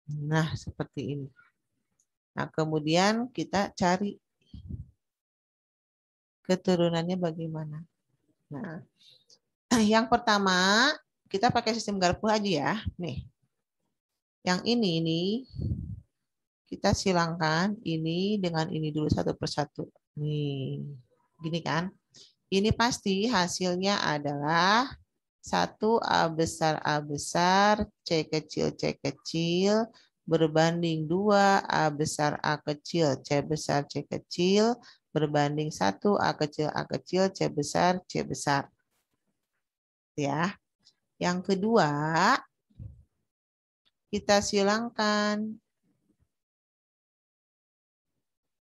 Nah, seperti ini. Nah, kemudian kita cari
keturunannya bagaimana. Nah, (clears throat) yang pertama kita pakai sistem garpu aja ya. Nih. Yang ini ini kita silangkan ini dengan ini dulu satu persatu. Nih. Gini kan? Ini pasti hasilnya adalah 1 A besar A besar, C kecil C kecil, berbanding 2 A besar A kecil, C besar C kecil, berbanding 1 A kecil A kecil, C besar C besar.
Ya. Yang kedua, kita silangkan.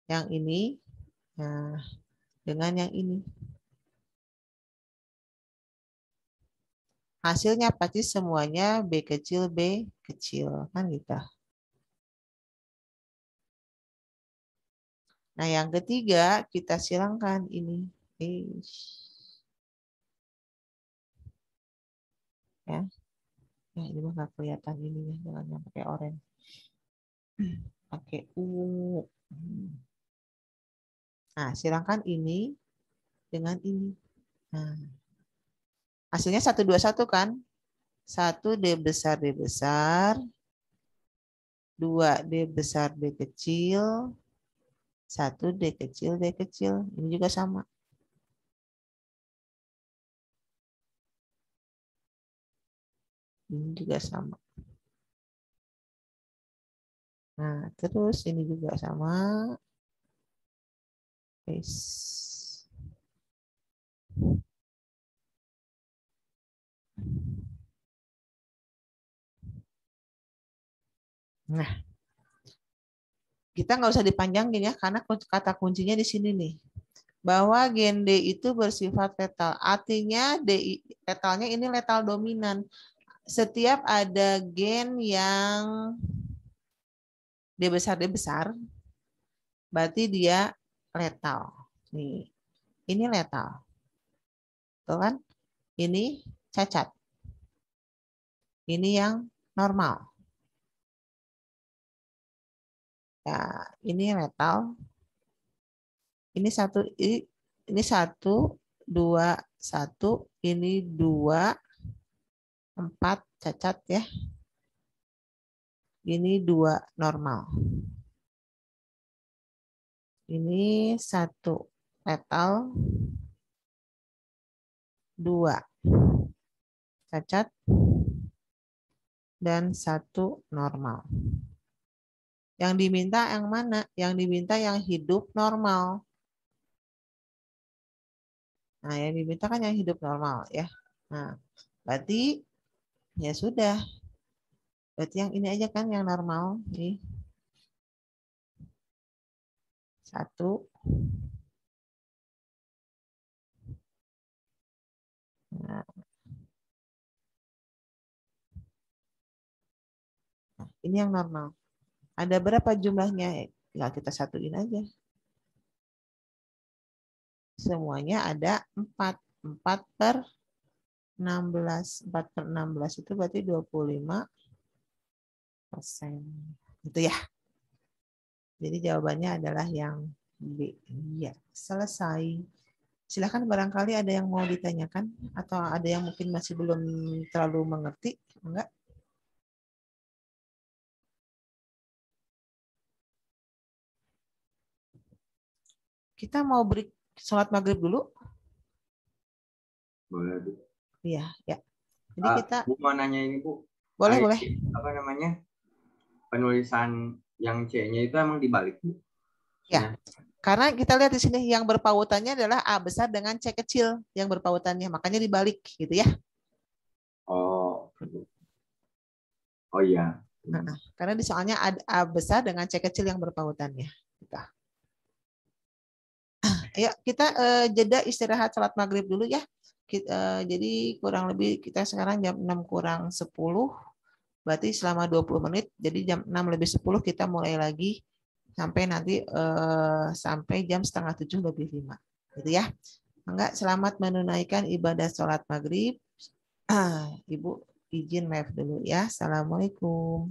Yang ini nah, dengan yang ini. hasilnya pasti semuanya B kecil, B kecil. Kan gitu. Nah, yang ketiga kita silangkan ini. Eish. Ya. Ya, ini mah nggak kelihatan ya Jangan yang pakai orange. (clears throat) Pakai ungu. Hmm. Nah, silangkan ini dengan ini. Nah.
Hasilnya 1, 2, 1 kan? 1 D besar D besar.
2 D besar D kecil. 1 D kecil D kecil. Ini juga sama. Ini juga sama. Nah, terus ini juga sama. Peace. Nah, kita nggak usah dipanjangin ya, karena kata kuncinya
di sini nih. Bahwa gen D itu bersifat letal. Artinya D, letalnya ini letal dominan. Setiap ada gen yang D besar, D besar, berarti dia letal. Nih, ini letal. Tuh kan?
Ini cacat. Ini yang normal. Ya, ini metal. Ini satu, ini, ini satu, dua, satu, ini dua, empat cacat ya. Ini dua normal. Ini satu metal, dua cacat dan satu normal.
Yang diminta yang mana? Yang diminta yang hidup normal. Nah, yang diminta kan yang hidup normal ya. Nah, berarti ya sudah. Berarti yang ini aja kan
yang normal. Nih. Satu. Nah, Ini yang normal. Ada berapa jumlahnya? Tinggal ya, kita satuin aja.
Semuanya ada 4. 4 per 16. 4 per 16 itu berarti 25 persen. Gitu ya. Jadi jawabannya adalah yang B. Ya selesai. Silahkan barangkali ada yang mau ditanyakan atau ada
yang mungkin masih belum terlalu mengerti. Enggak? Kita mau beri sholat maghrib dulu. Boleh, Bu. Iya, ya. Jadi uh, kita Bu mau nanya ini, Bu. Boleh, Ayat, boleh. Apa namanya?
Penulisan yang C-nya itu emang dibalik, Bu. Ya. Karena kita lihat di sini yang berpautannya adalah A besar dengan C kecil yang berpautannya, makanya dibalik gitu ya.
Oh. Oh iya. Nah,
karena di soalnya A besar dengan C kecil yang berpautannya. Gitu ya kita uh, jeda istirahat salat maghrib dulu ya. Kita, uh, eh, jadi kurang lebih kita sekarang jam 6 kurang 10. Berarti selama 20 menit. Jadi jam 6 lebih 10 kita mulai lagi sampai nanti uh, sampai jam setengah 7 lebih 5. Gitu ya. Enggak, selamat menunaikan ibadah sholat maghrib.
(clears throat) Ibu izin live dulu ya. Assalamualaikum.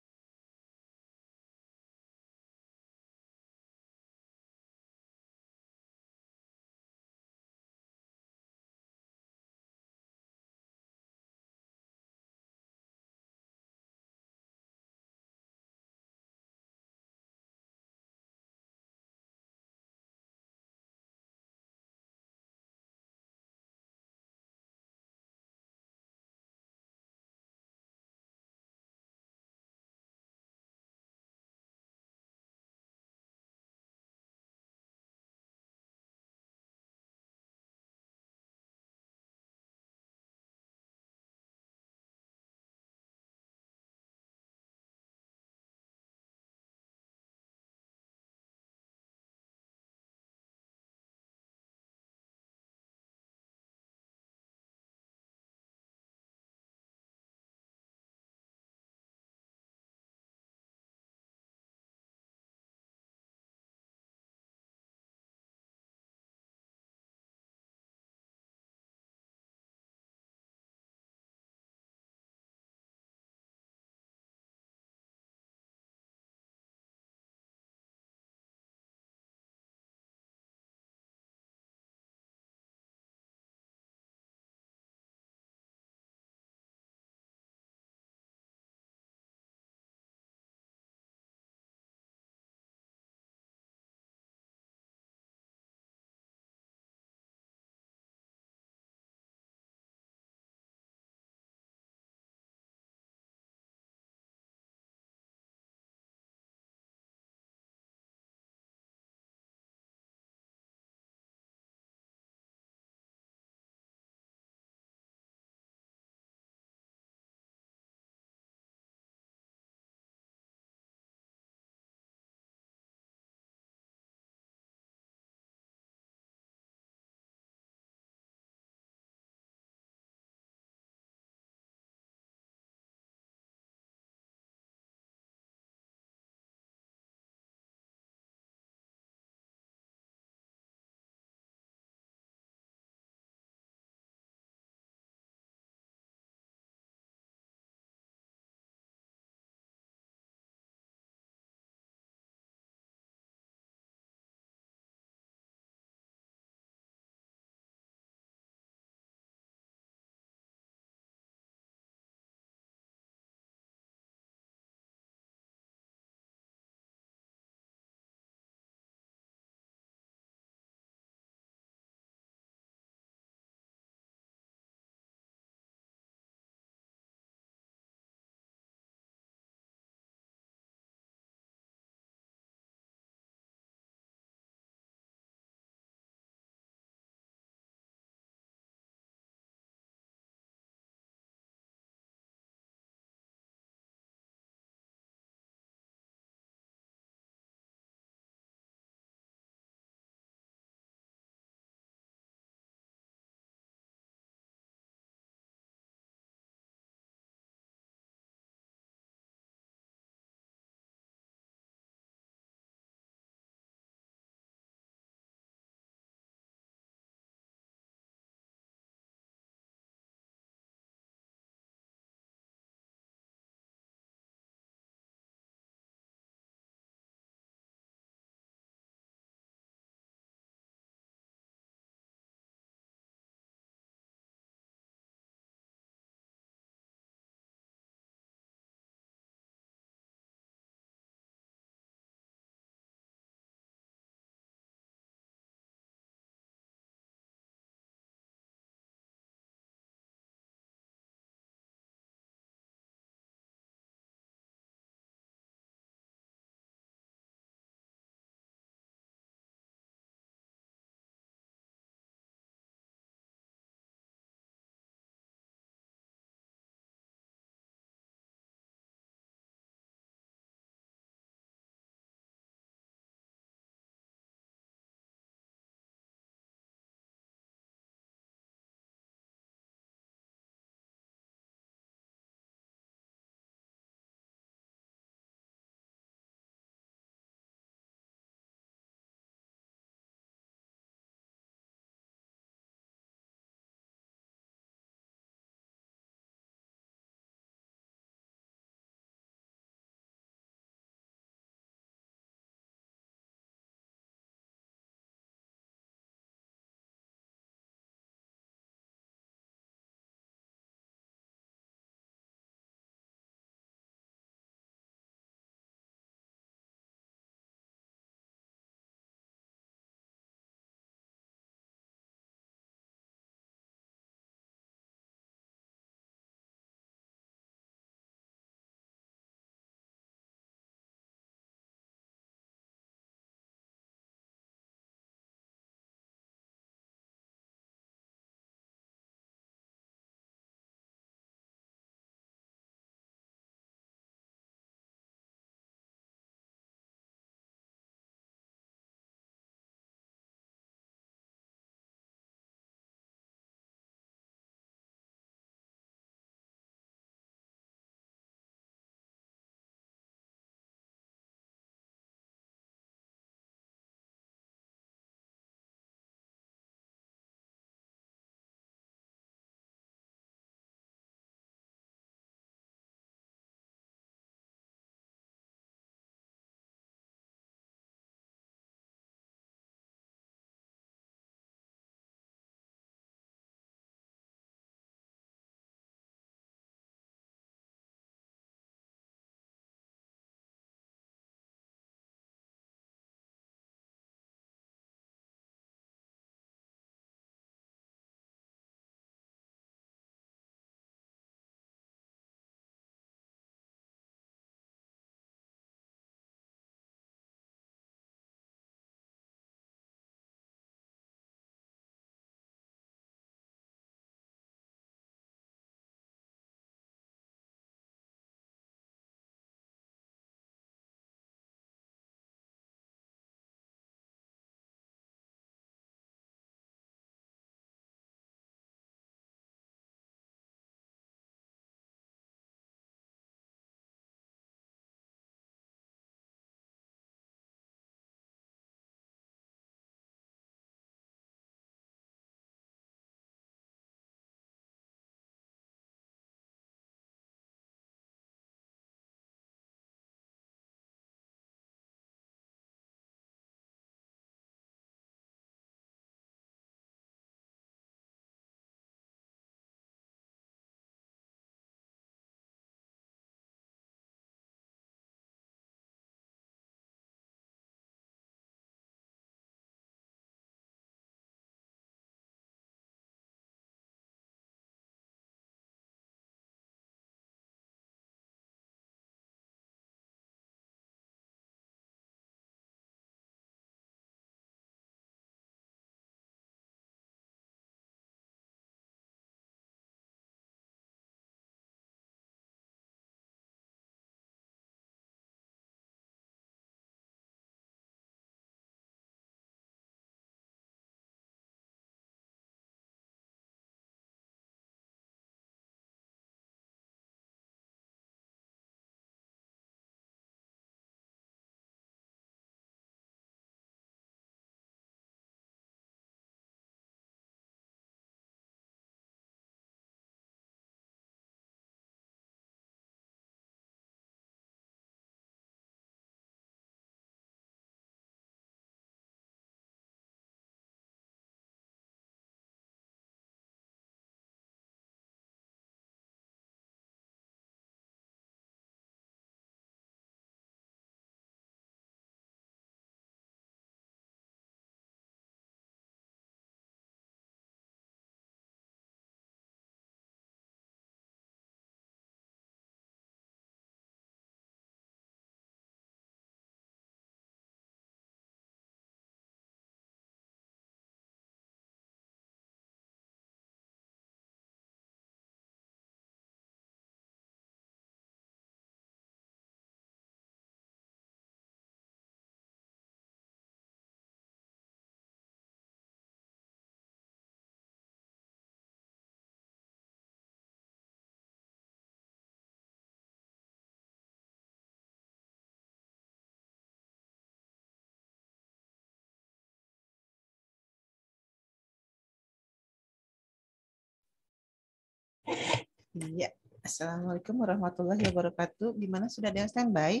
Iya. Assalamualaikum warahmatullahi
wabarakatuh. Gimana sudah ada yang standby?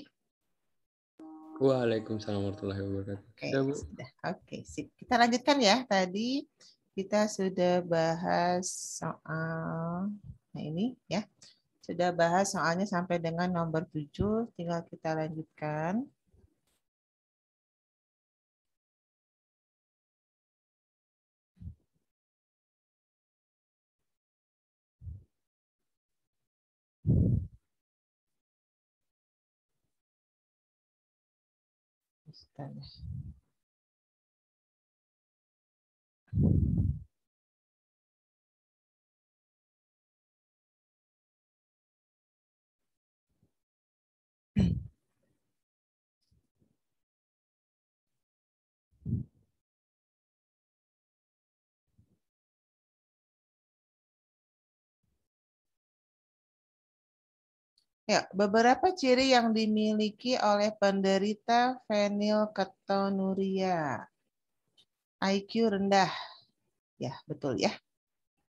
Waalaikumsalam warahmatullahi wabarakatuh. Oke, okay, sudah. sudah. Oke, sip.
Kita lanjutkan ya. Tadi kita sudah bahas soal nah ini ya. Sudah bahas soalnya sampai
dengan nomor 7, tinggal kita lanjutkan. happen. Ya, beberapa ciri yang dimiliki oleh penderita fenilketonuria.
IQ rendah. Ya, betul ya.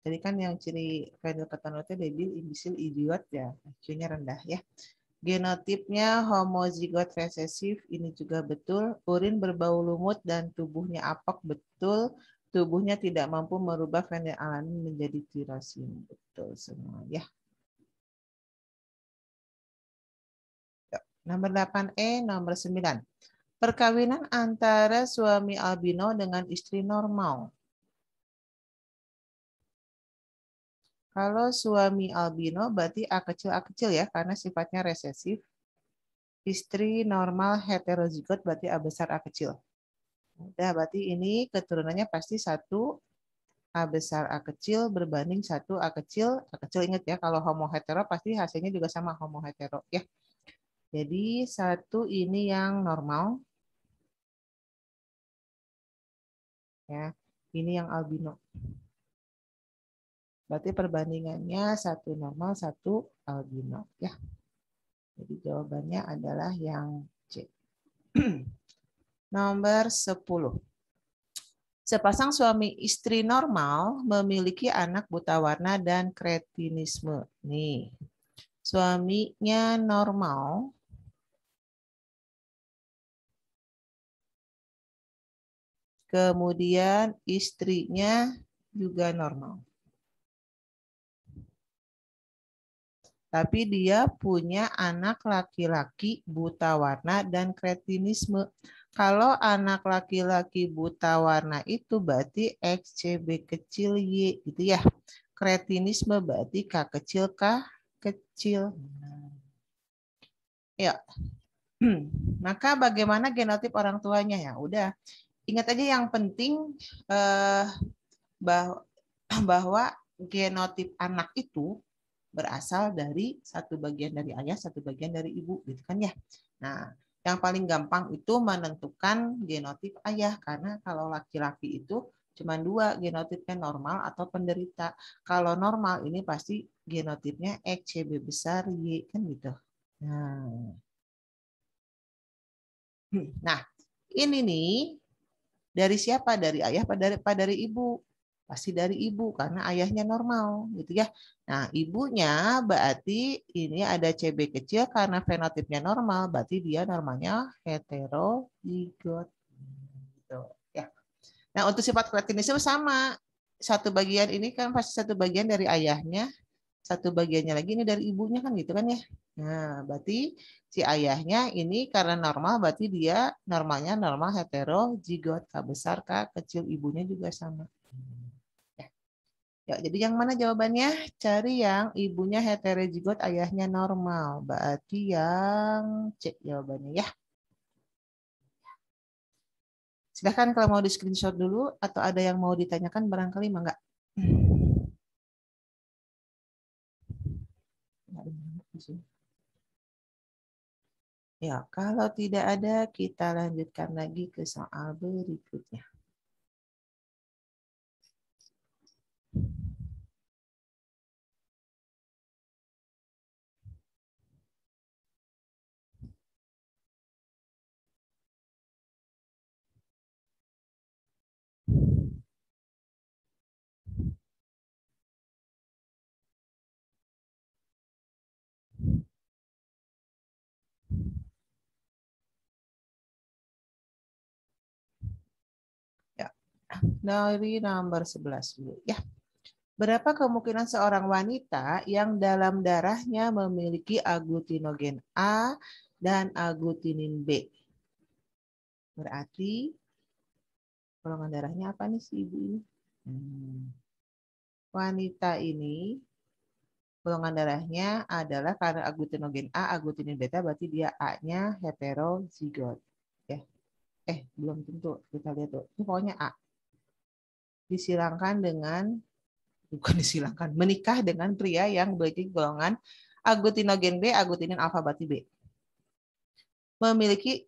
Jadi kan yang ciri fenilketonuria itu debil, imbisil, idiot ya. IQ-nya rendah ya. Genotipnya homozigot resesif, ini juga betul. Urin berbau lumut dan tubuhnya apok, betul. Tubuhnya tidak mampu merubah fenilalanin
menjadi tirosin. Betul semua ya. Nomor 8E, nomor 9. Perkawinan antara
suami albino dengan istri normal. Kalau suami albino berarti A kecil A kecil ya karena sifatnya resesif. Istri normal heterozigot berarti A besar A kecil. Ya, berarti ini keturunannya pasti satu A besar A kecil berbanding satu A kecil. A kecil ingat ya, kalau homo hetero pasti hasilnya juga sama homo hetero
ya. Jadi satu ini yang normal. Ya, ini yang albino. Berarti perbandingannya satu normal, satu albino. Ya.
Jadi jawabannya adalah yang C. (clears throat) Nomor 10. Sepasang suami istri normal memiliki anak buta warna dan kretinisme. Nih, suaminya
normal, Kemudian istrinya juga normal. Tapi dia punya
anak laki-laki buta warna dan kretinisme. Kalau anak laki-laki buta warna itu berarti XCB kecil Y gitu ya. Kretinisme berarti K kecil K kecil. Ya. (clears throat) Maka bagaimana genotip orang tuanya ya? Udah ingat aja yang penting eh, bahwa, (clears throat) bahwa genotip anak itu berasal dari satu bagian dari ayah, satu bagian dari ibu, gitu kan ya. Nah, yang paling gampang itu menentukan genotip ayah karena kalau laki-laki itu cuma dua genotipnya normal atau penderita. Kalau normal ini pasti genotipnya XCB besar Y kan gitu. Nah. Hmm, nah, ini nih dari siapa? Dari ayah pada dari, dari ibu. Pasti dari ibu karena ayahnya normal gitu ya. Nah, ibunya berarti ini ada CB kecil karena fenotipnya normal, berarti dia normalnya heterozigot. Gitu ya. Nah, untuk sifat kreatinisme sama. Satu bagian ini kan pasti satu bagian dari ayahnya, satu bagiannya lagi ini dari ibunya kan gitu kan ya. Nah, berarti si ayahnya ini karena normal berarti dia normalnya normal hetero, jigot K besar K kecil ibunya juga sama. Ya. ya jadi yang mana jawabannya? Cari yang ibunya hetero, heterozigot ayahnya normal. Berarti yang C jawabannya ya. Silahkan kalau mau di screenshot dulu atau ada yang mau ditanyakan barangkali enggak. Hmm.
Ya, kalau tidak ada, kita lanjutkan lagi ke soal berikutnya. Dari nomor 11 dulu ya.
Berapa kemungkinan seorang wanita yang dalam darahnya memiliki aglutinogen A dan aglutinin B? Berarti golongan darahnya apa nih si ibu ini?
Hmm.
Wanita ini golongan darahnya adalah karena aglutinogen A, aglutinin beta berarti dia A-nya heterozigot. Ya. Eh, belum tentu. Kita lihat tuh. Ini pokoknya A disilangkan dengan bukan disilangkan menikah dengan pria yang memiliki golongan agutinogen B, agutinin alfa bati B. Memiliki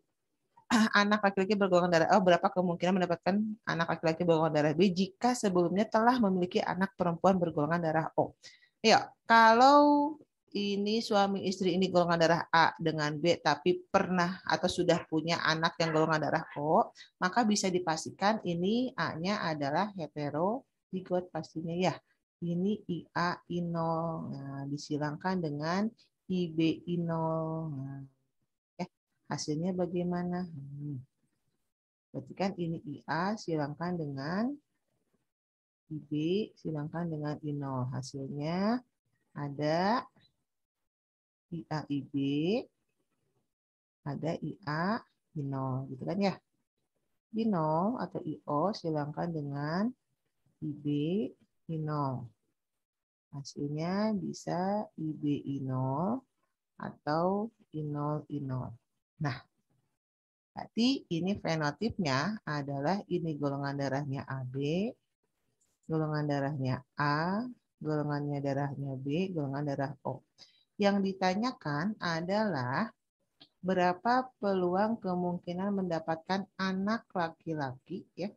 ah, anak laki-laki bergolongan darah oh, berapa kemungkinan mendapatkan anak laki-laki bergolongan darah B jika sebelumnya telah memiliki anak perempuan bergolongan darah O. Ya, kalau ini suami istri ini golongan darah A dengan B tapi pernah atau sudah punya anak yang golongan darah O, maka bisa dipastikan ini A-nya adalah hetero heterodigot pastinya ya. Ini IA inol nah, disilangkan dengan IB inol. Nah, eh, hasilnya bagaimana? Hmm. kan ini IA silangkan dengan IB silangkan dengan
inol. Hasilnya ada IAIB, ada IA I0 gitu kan ya.
I0 atau IO silangkan dengan IB inol. Hasilnya bisa IB inol atau inol inol. Nah, berarti ini fenotipnya adalah ini golongan darahnya AB, golongan darahnya A, golongannya darahnya B, golongan darah O. Yang ditanyakan adalah berapa peluang kemungkinan mendapatkan anak
laki-laki ya.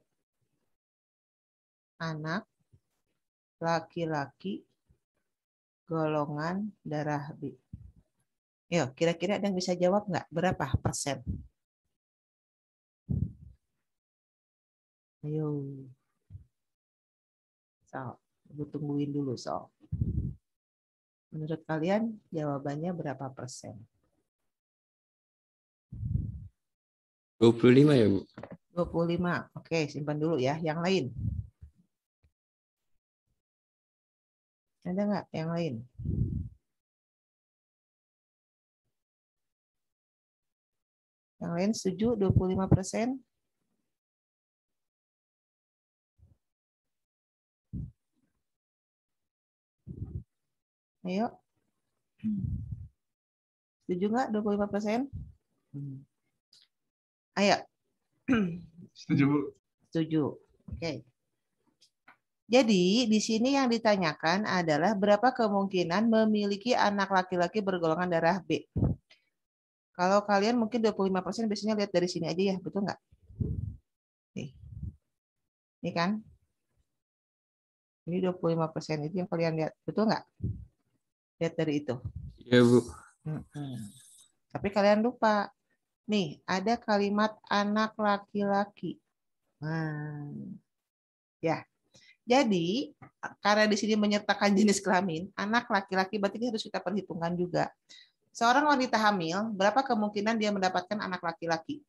Anak laki-laki golongan darah B. Yo, kira-kira ada yang bisa jawab nggak? Berapa persen? Ayo. So, tungguin dulu so. Menurut kalian jawabannya berapa persen? 25 ya, Bu. 25. Oke, simpan dulu ya. Yang lain. Ada nggak yang lain? Yang lain setuju 25 persen? Ayo. Setuju nggak 25 persen? Ayo. Setuju, Bu. Setuju.
Oke. Okay. Jadi di sini yang ditanyakan adalah berapa kemungkinan memiliki anak laki-laki bergolongan darah B. Kalau kalian mungkin 25% persen biasanya lihat dari sini aja ya, betul nggak? Ini kan. Ini 25% persen itu yang kalian lihat, betul nggak? Lihat dari itu. Iya, Bu. Tapi kalian lupa. Nih, ada kalimat anak laki-laki. Hmm. Ya. Jadi, karena di sini menyertakan jenis kelamin, anak laki-laki berarti harus kita perhitungkan juga. Seorang wanita hamil, berapa kemungkinan dia mendapatkan anak laki-laki?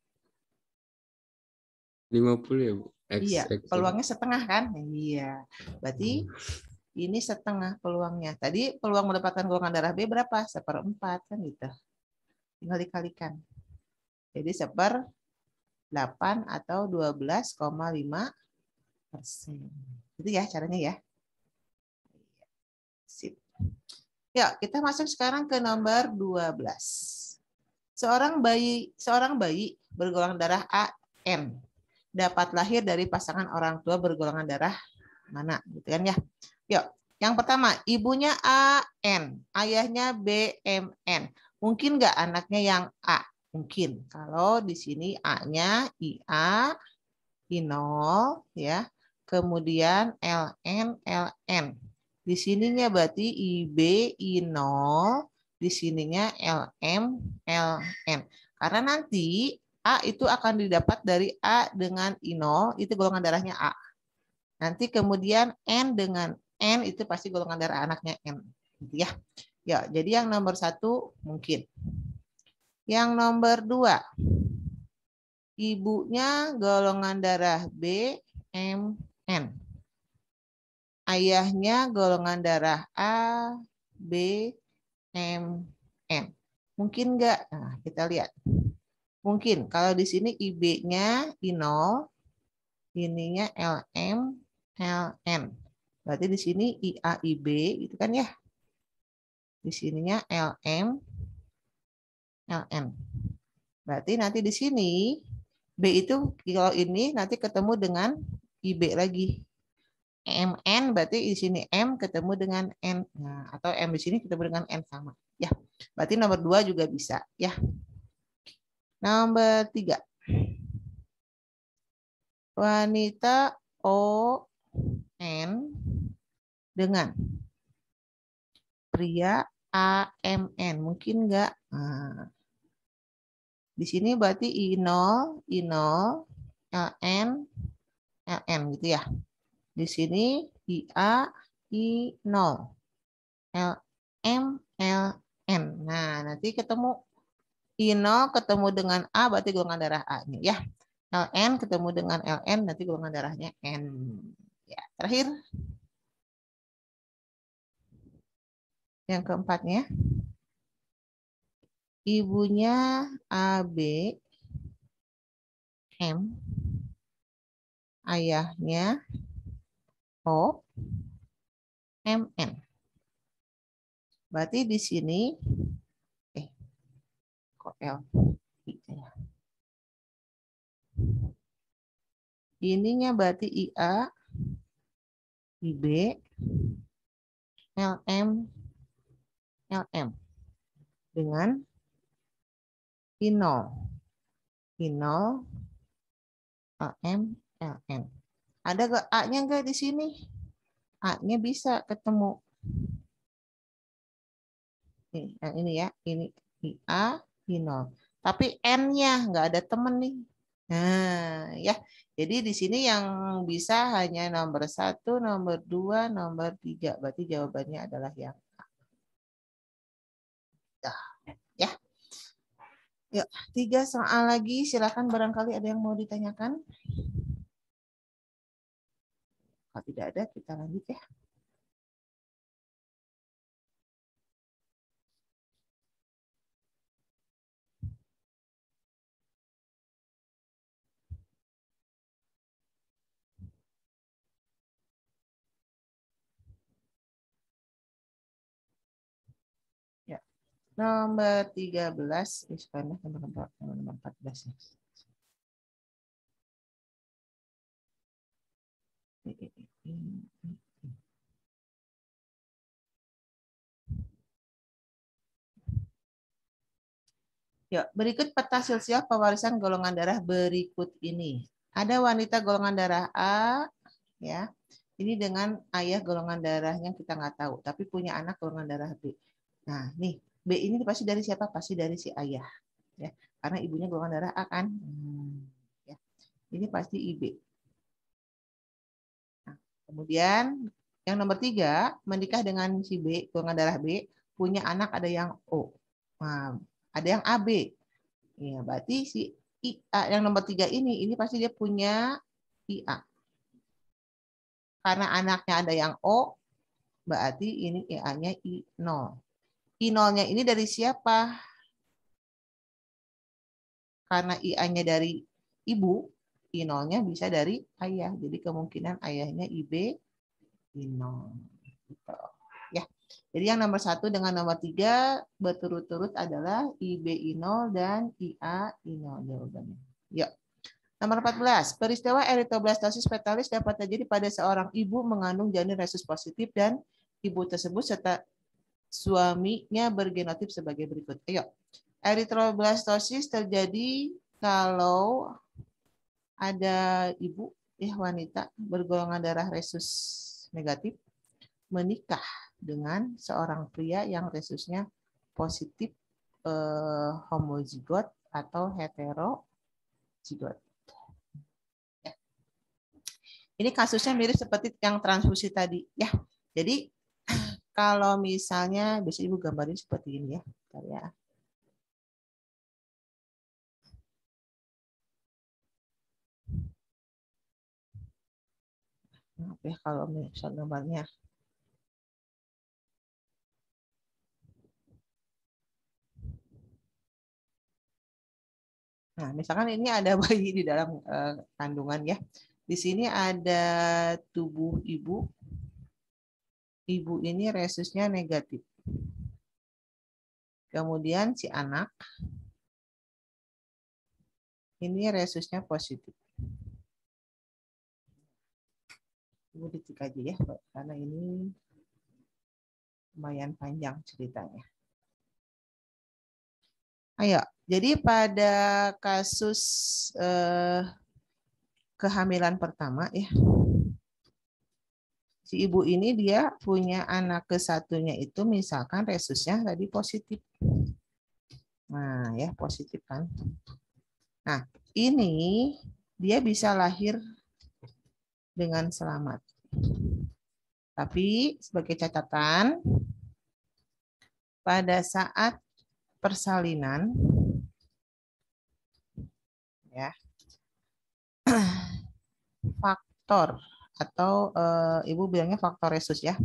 50 ya, Bu. X, iya, X, peluangnya
setengah kan? Iya. Berarti hmm ini setengah peluangnya. Tadi peluang mendapatkan golongan darah B berapa? Seperempat kan gitu. Tinggal dikalikan. Jadi seper 8 atau lima persen. Itu ya caranya ya. Sip. Ya, kita masuk sekarang ke nomor dua belas. Seorang bayi seorang bayi bergolongan darah A n dapat lahir dari pasangan orang tua bergolongan darah mana gitu kan ya. Yuk, yang pertama, ibunya AN, ayahnya BMN. Mungkin nggak anaknya yang A? Mungkin. Kalau di sini A-nya I A, I0, ya. Kemudian L LN. Di sininya berarti I B I0. Di sininya L M L LN. Karena nanti A itu akan didapat dari A dengan I0, itu golongan darahnya A. Nanti kemudian N dengan N itu pasti golongan darah anaknya N. Gitu ya. Ya, jadi yang nomor satu mungkin. Yang nomor dua, ibunya golongan darah B, M, N. Ayahnya golongan darah A, B, M, N. Mungkin nggak? Nah, kita lihat. Mungkin kalau di sini IB-nya I0, ininya LM, LN. Berarti di sini IAIB gitu kan ya. Di sininya LM LN. Berarti nanti di sini B itu kalau ini nanti ketemu dengan IB lagi. E MN berarti di sini M ketemu dengan N. Nah, atau M di sini ketemu dengan N sama. Ya. Berarti nomor 2 juga bisa, ya. Nomor 3. Wanita O N dengan pria AMN. Mungkin enggak? Nah. Di sini berarti I0, I0, LN, LN gitu ya. Di sini I A I0, L LN. Nah, nanti ketemu I0 ketemu dengan A berarti golongan darah a ini ya. LN ketemu
dengan L LN nanti golongan darahnya N. Ya, terakhir Yang keempatnya, ibunya AB, M, ayahnya O, MN. Berarti di sini, eh, kok L? Ininya berarti IA, IB, LM, LM dengan pinol. Pinol
AM LN. Ada gak A-nya enggak di sini? A-nya bisa ketemu. Nih, yang ini ya, ini IA pinol. Tapi N-nya nggak ada temen nih. Nah, ya. Jadi di sini yang bisa hanya nomor satu, nomor dua, nomor tiga. Berarti jawabannya adalah yang Ya tiga soal lagi. Silakan barangkali ada yang mau ditanyakan.
Kalau tidak ada, kita lanjut ya. Nomor 13, misalnya nomor, nomor 14 ya. Yuk, berikut peta silsilah pewarisan golongan darah berikut ini. Ada
wanita golongan darah A, ya. Ini dengan ayah golongan darahnya kita nggak tahu, tapi punya anak golongan darah B. Nah, nih B ini pasti dari siapa? Pasti dari si ayah, ya. Karena ibunya golongan darah A kan. Hmm. ya. Ini pasti IB. Nah, kemudian yang nomor tiga menikah dengan si B golongan darah B punya anak ada yang O, nah, ada yang AB. Ya, berarti si I A yang nomor tiga ini ini pasti dia punya IA. Karena anaknya ada yang O, berarti ini IA-nya I0 i 0 ini dari siapa? Karena IA-nya dari ibu, i 0 bisa dari ayah. Jadi kemungkinan ayahnya IB I0. Gitu. Ya. Jadi yang nomor satu dengan nomor tiga berturut-turut adalah IB I0 dan IA I0 jawabannya. Yuk. Ya. Nomor 14, peristiwa eritroblastosis fetalis dapat terjadi pada seorang ibu mengandung janin resus positif dan ibu tersebut serta suaminya bergenotip sebagai berikut. Ayo. Eritroblastosis terjadi kalau ada ibu ya wanita bergolongan darah resus negatif menikah dengan seorang pria yang resusnya positif eh, homozigot atau heterozigot. Ya. Ini kasusnya mirip seperti yang transfusi tadi ya. Jadi
kalau misalnya bisa Ibu gambarin seperti ini ya. Bentar ya. Maaf ya kalau misal gambarnya. Nah, misalkan ini ada (laughs) bayi di dalam eh, kandungan
ya. Di sini ada tubuh ibu
ibu ini resusnya negatif. Kemudian si anak ini resusnya positif. Ibu dicek aja ya, karena ini lumayan panjang ceritanya.
Ayo, jadi pada kasus eh, kehamilan pertama ya, si ibu ini dia punya anak kesatunya itu misalkan resusnya tadi positif. Nah, ya positif kan. Nah, ini dia bisa lahir dengan selamat. Tapi sebagai catatan, pada saat persalinan, ya, (clears throat) faktor atau uh, Ibu bilangnya faktor resus ya.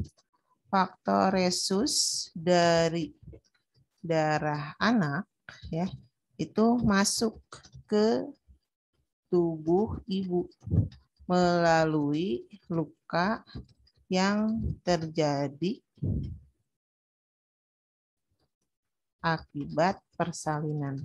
Faktor resus dari darah anak ya itu masuk ke tubuh ibu melalui luka yang terjadi akibat persalinan.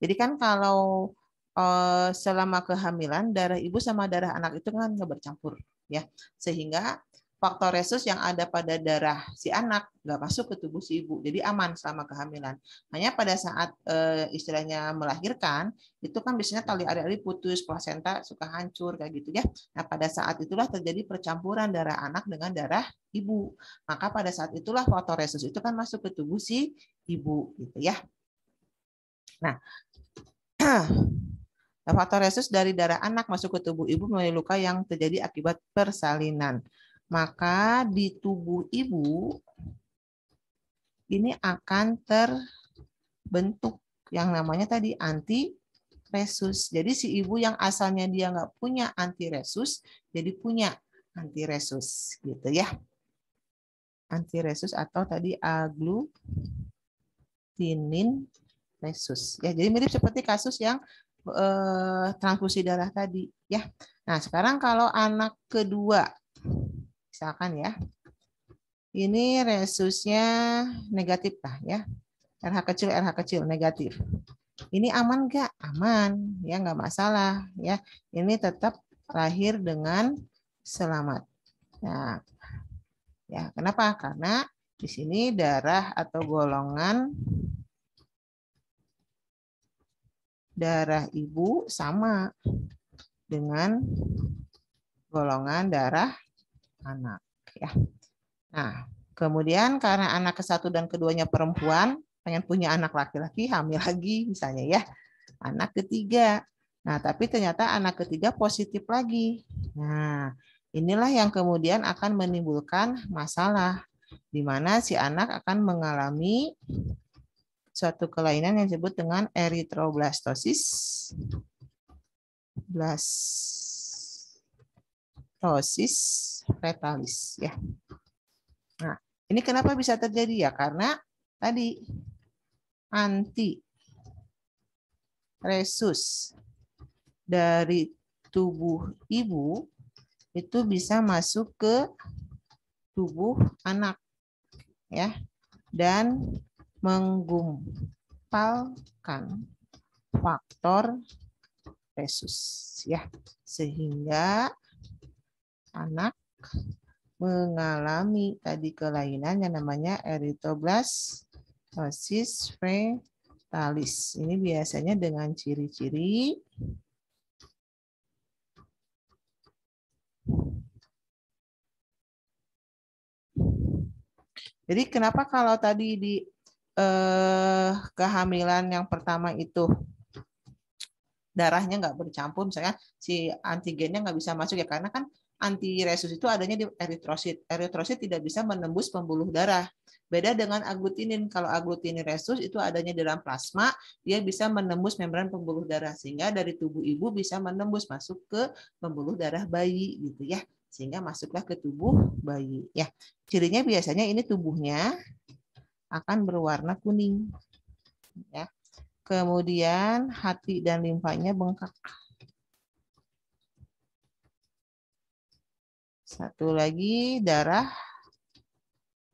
Jadi kan kalau Eh, selama kehamilan darah ibu sama darah anak itu kan nggak bercampur ya sehingga faktor resus yang ada pada darah si anak nggak masuk ke tubuh si ibu jadi aman selama kehamilan hanya pada saat eh, istilahnya melahirkan itu kan biasanya tali ari-ari putus plasenta suka hancur kayak gitu ya nah pada saat itulah terjadi percampuran darah anak dengan darah ibu maka pada saat itulah faktor resus itu kan masuk ke tubuh si ibu gitu ya nah (clears throat) Faktor resus dari darah anak masuk ke tubuh ibu melalui luka yang terjadi akibat persalinan. Maka di tubuh ibu ini akan terbentuk yang namanya tadi anti resus. Jadi si ibu yang asalnya dia nggak punya anti resus, jadi punya anti resus gitu ya. Anti resus atau tadi aglutinin resus. Ya, jadi mirip seperti kasus yang eh, transfusi darah tadi ya. Nah, sekarang kalau anak kedua misalkan ya. Ini resusnya negatif lah ya. RH kecil RH kecil negatif. Ini aman nggak? Aman, ya nggak masalah ya. Ini tetap lahir dengan selamat. Nah, ya kenapa? Karena di sini darah atau golongan darah ibu sama dengan golongan darah anak ya. Nah, kemudian karena anak ke satu dan keduanya perempuan, pengen punya anak laki-laki hamil lagi misalnya ya. Anak ketiga. Nah, tapi ternyata anak ketiga positif lagi. Nah, inilah yang kemudian akan menimbulkan masalah di mana si anak akan mengalami suatu kelainan yang disebut dengan eritroblastosis. Blastosis retalis ya. Nah, ini kenapa bisa terjadi ya? Karena tadi anti resus dari tubuh ibu itu bisa masuk ke tubuh anak ya dan menggumpalkan faktor resus ya sehingga anak mengalami tadi kelainan yang namanya eritroblastosis fetalis.
Ini biasanya dengan ciri-ciri
Jadi kenapa kalau tadi di eh, kehamilan yang pertama itu darahnya nggak bercampur misalnya si antigennya nggak bisa masuk ya karena kan anti resus itu adanya di eritrosit eritrosit tidak bisa menembus pembuluh darah beda dengan aglutinin kalau aglutinin resus itu adanya dalam plasma dia bisa menembus membran pembuluh darah sehingga dari tubuh ibu bisa menembus masuk ke pembuluh darah bayi gitu ya sehingga masuklah ke tubuh bayi ya cirinya biasanya ini tubuhnya akan berwarna kuning. Ya. Kemudian hati dan limfanya bengkak. Satu lagi darah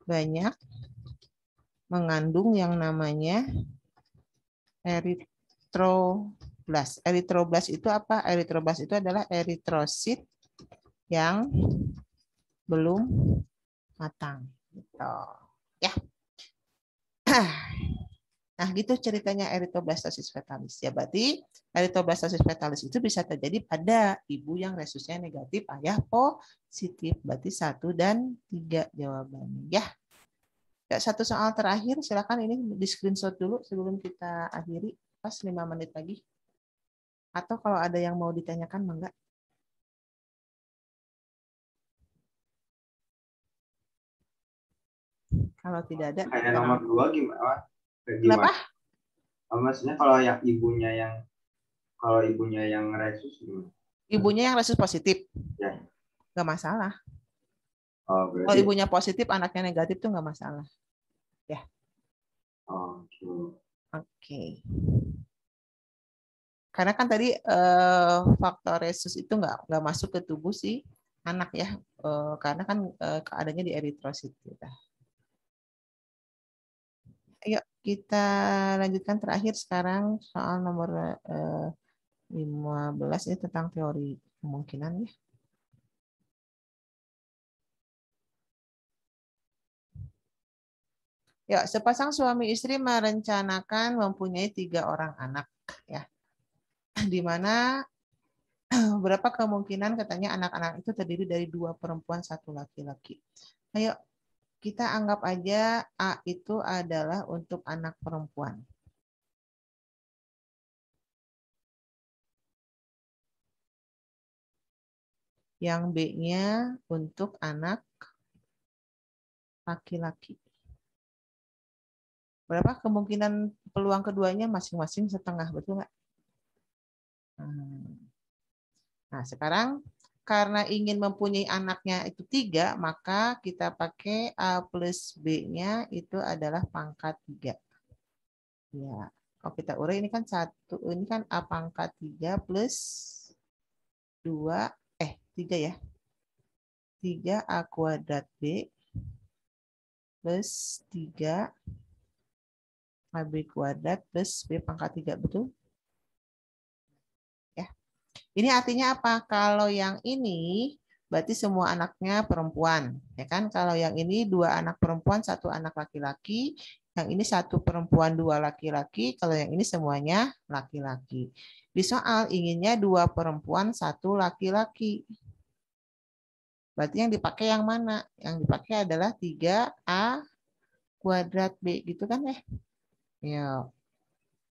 banyak mengandung yang namanya eritroblast. Eritroblast itu apa? Eritroblast itu adalah eritrosit yang belum matang. Gitu. Nah, nah, gitu ceritanya eritoblastosis fetalis. Ya, berarti eritoblastosis fetalis itu bisa terjadi pada ibu yang resusnya negatif, ayah positif. Berarti satu dan tiga jawabannya. Ya. ya satu soal terakhir, silakan ini di screenshot dulu sebelum kita
akhiri. Pas lima menit lagi. Atau kalau ada yang mau ditanyakan, enggak. Kalau tidak ada. Hanya ya. nomor dua gimana? kenapa oh, Maksudnya kalau yang ibunya yang kalau ibunya yang resus gimana?
Ibunya yang resus positif. Ya. Gak masalah.
Oh, Kalau ibunya
positif, anaknya negatif tuh nggak masalah.
Ya. Oke. Okay. Oke. Okay.
Karena kan tadi uh, faktor resus itu nggak nggak masuk ke tubuh sih anak ya, uh, karena kan uh, keadaannya di eritrosit kita. Gitu. Ya yuk kita lanjutkan terakhir sekarang soal nomor eh, 15 ini tentang teori
kemungkinan ya. Ya, sepasang suami istri merencanakan mempunyai
tiga orang anak ya. Di mana (clears throat) berapa kemungkinan katanya anak-anak itu terdiri dari dua perempuan satu laki-laki. Ayo
kita anggap aja A itu adalah untuk anak perempuan. Yang B-nya untuk anak laki-laki. Berapa kemungkinan peluang keduanya
masing-masing setengah, betul nggak? Hmm. Nah, sekarang karena ingin mempunyai anaknya itu tiga, maka kita pakai A plus B-nya itu adalah pangkat tiga. Ya, kalau kita urai ini kan satu, ini kan A pangkat tiga plus dua, eh tiga ya. Tiga A kuadrat B
plus tiga AB kuadrat plus B pangkat tiga betul? Ini artinya apa?
Kalau yang ini berarti semua anaknya perempuan, ya kan? Kalau yang ini dua anak perempuan, satu anak laki-laki, yang ini satu perempuan, dua laki-laki, kalau yang ini semuanya laki-laki. Di soal inginnya dua perempuan, satu laki-laki. Berarti yang dipakai yang mana? Yang dipakai adalah 3A kuadrat B gitu kan ya? Ya.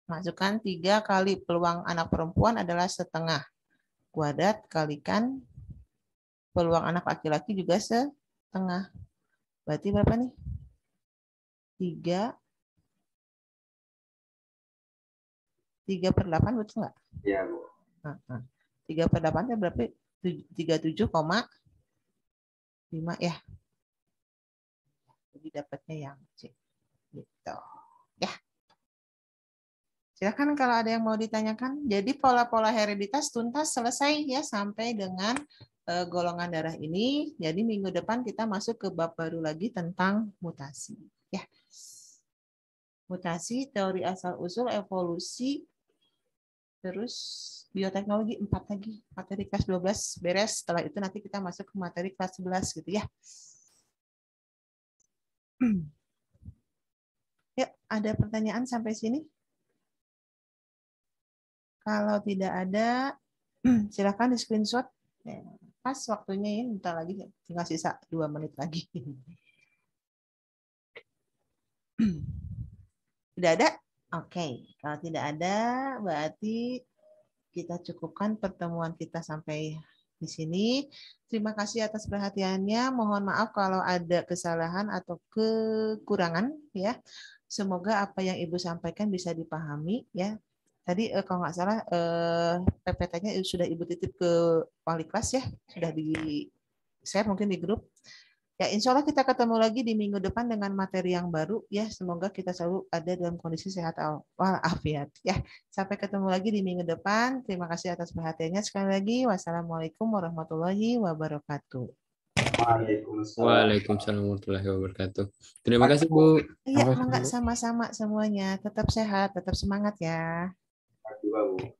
Masukkan 3 kali peluang anak perempuan adalah setengah kuadrat
kalikan peluang anak laki-laki juga setengah. Berarti berapa nih? 3 3 per 8 betul nggak? Iya, Bu. Nah, nah. 3 per 8 itu berapa? 37,5 ya. Jadi dapatnya yang C. Gitu.
Silahkan ya kalau ada yang mau ditanyakan. Jadi pola-pola hereditas tuntas selesai ya sampai dengan uh, golongan darah ini. Jadi minggu depan kita masuk ke bab baru lagi tentang mutasi. Ya. Mutasi, teori asal-usul, evolusi, terus bioteknologi empat lagi. Materi kelas 12 beres. Setelah itu nanti kita masuk ke materi kelas 11 gitu ya.
(clears throat) ya ada pertanyaan sampai sini? Kalau tidak ada, (clears throat) silakan di screenshot.
Ya, pas waktunya ini, bentar lagi, tinggal sisa dua menit lagi. Tidak (clears throat) ada? Oke, okay. kalau tidak ada berarti kita cukupkan pertemuan kita sampai di sini. Terima kasih atas perhatiannya. Mohon maaf kalau ada kesalahan atau kekurangan ya. Semoga apa yang Ibu sampaikan bisa dipahami ya tadi eh, kalau nggak salah eh, PPT-nya sudah ibu titip ke wali kelas ya sudah di saya mungkin di grup ya insya Allah kita ketemu lagi di minggu depan dengan materi yang baru ya semoga kita selalu ada dalam kondisi sehat walafiat ya sampai ketemu lagi di minggu depan terima kasih atas perhatiannya sekali lagi wassalamualaikum warahmatullahi wabarakatuh
Waalaikumsalam.
Waalaikumsalam warahmatullahi wabarakatuh.
Terima kasih Bu. Iya,
sama-sama semuanya. Tetap sehat, tetap semangat
ya. valor.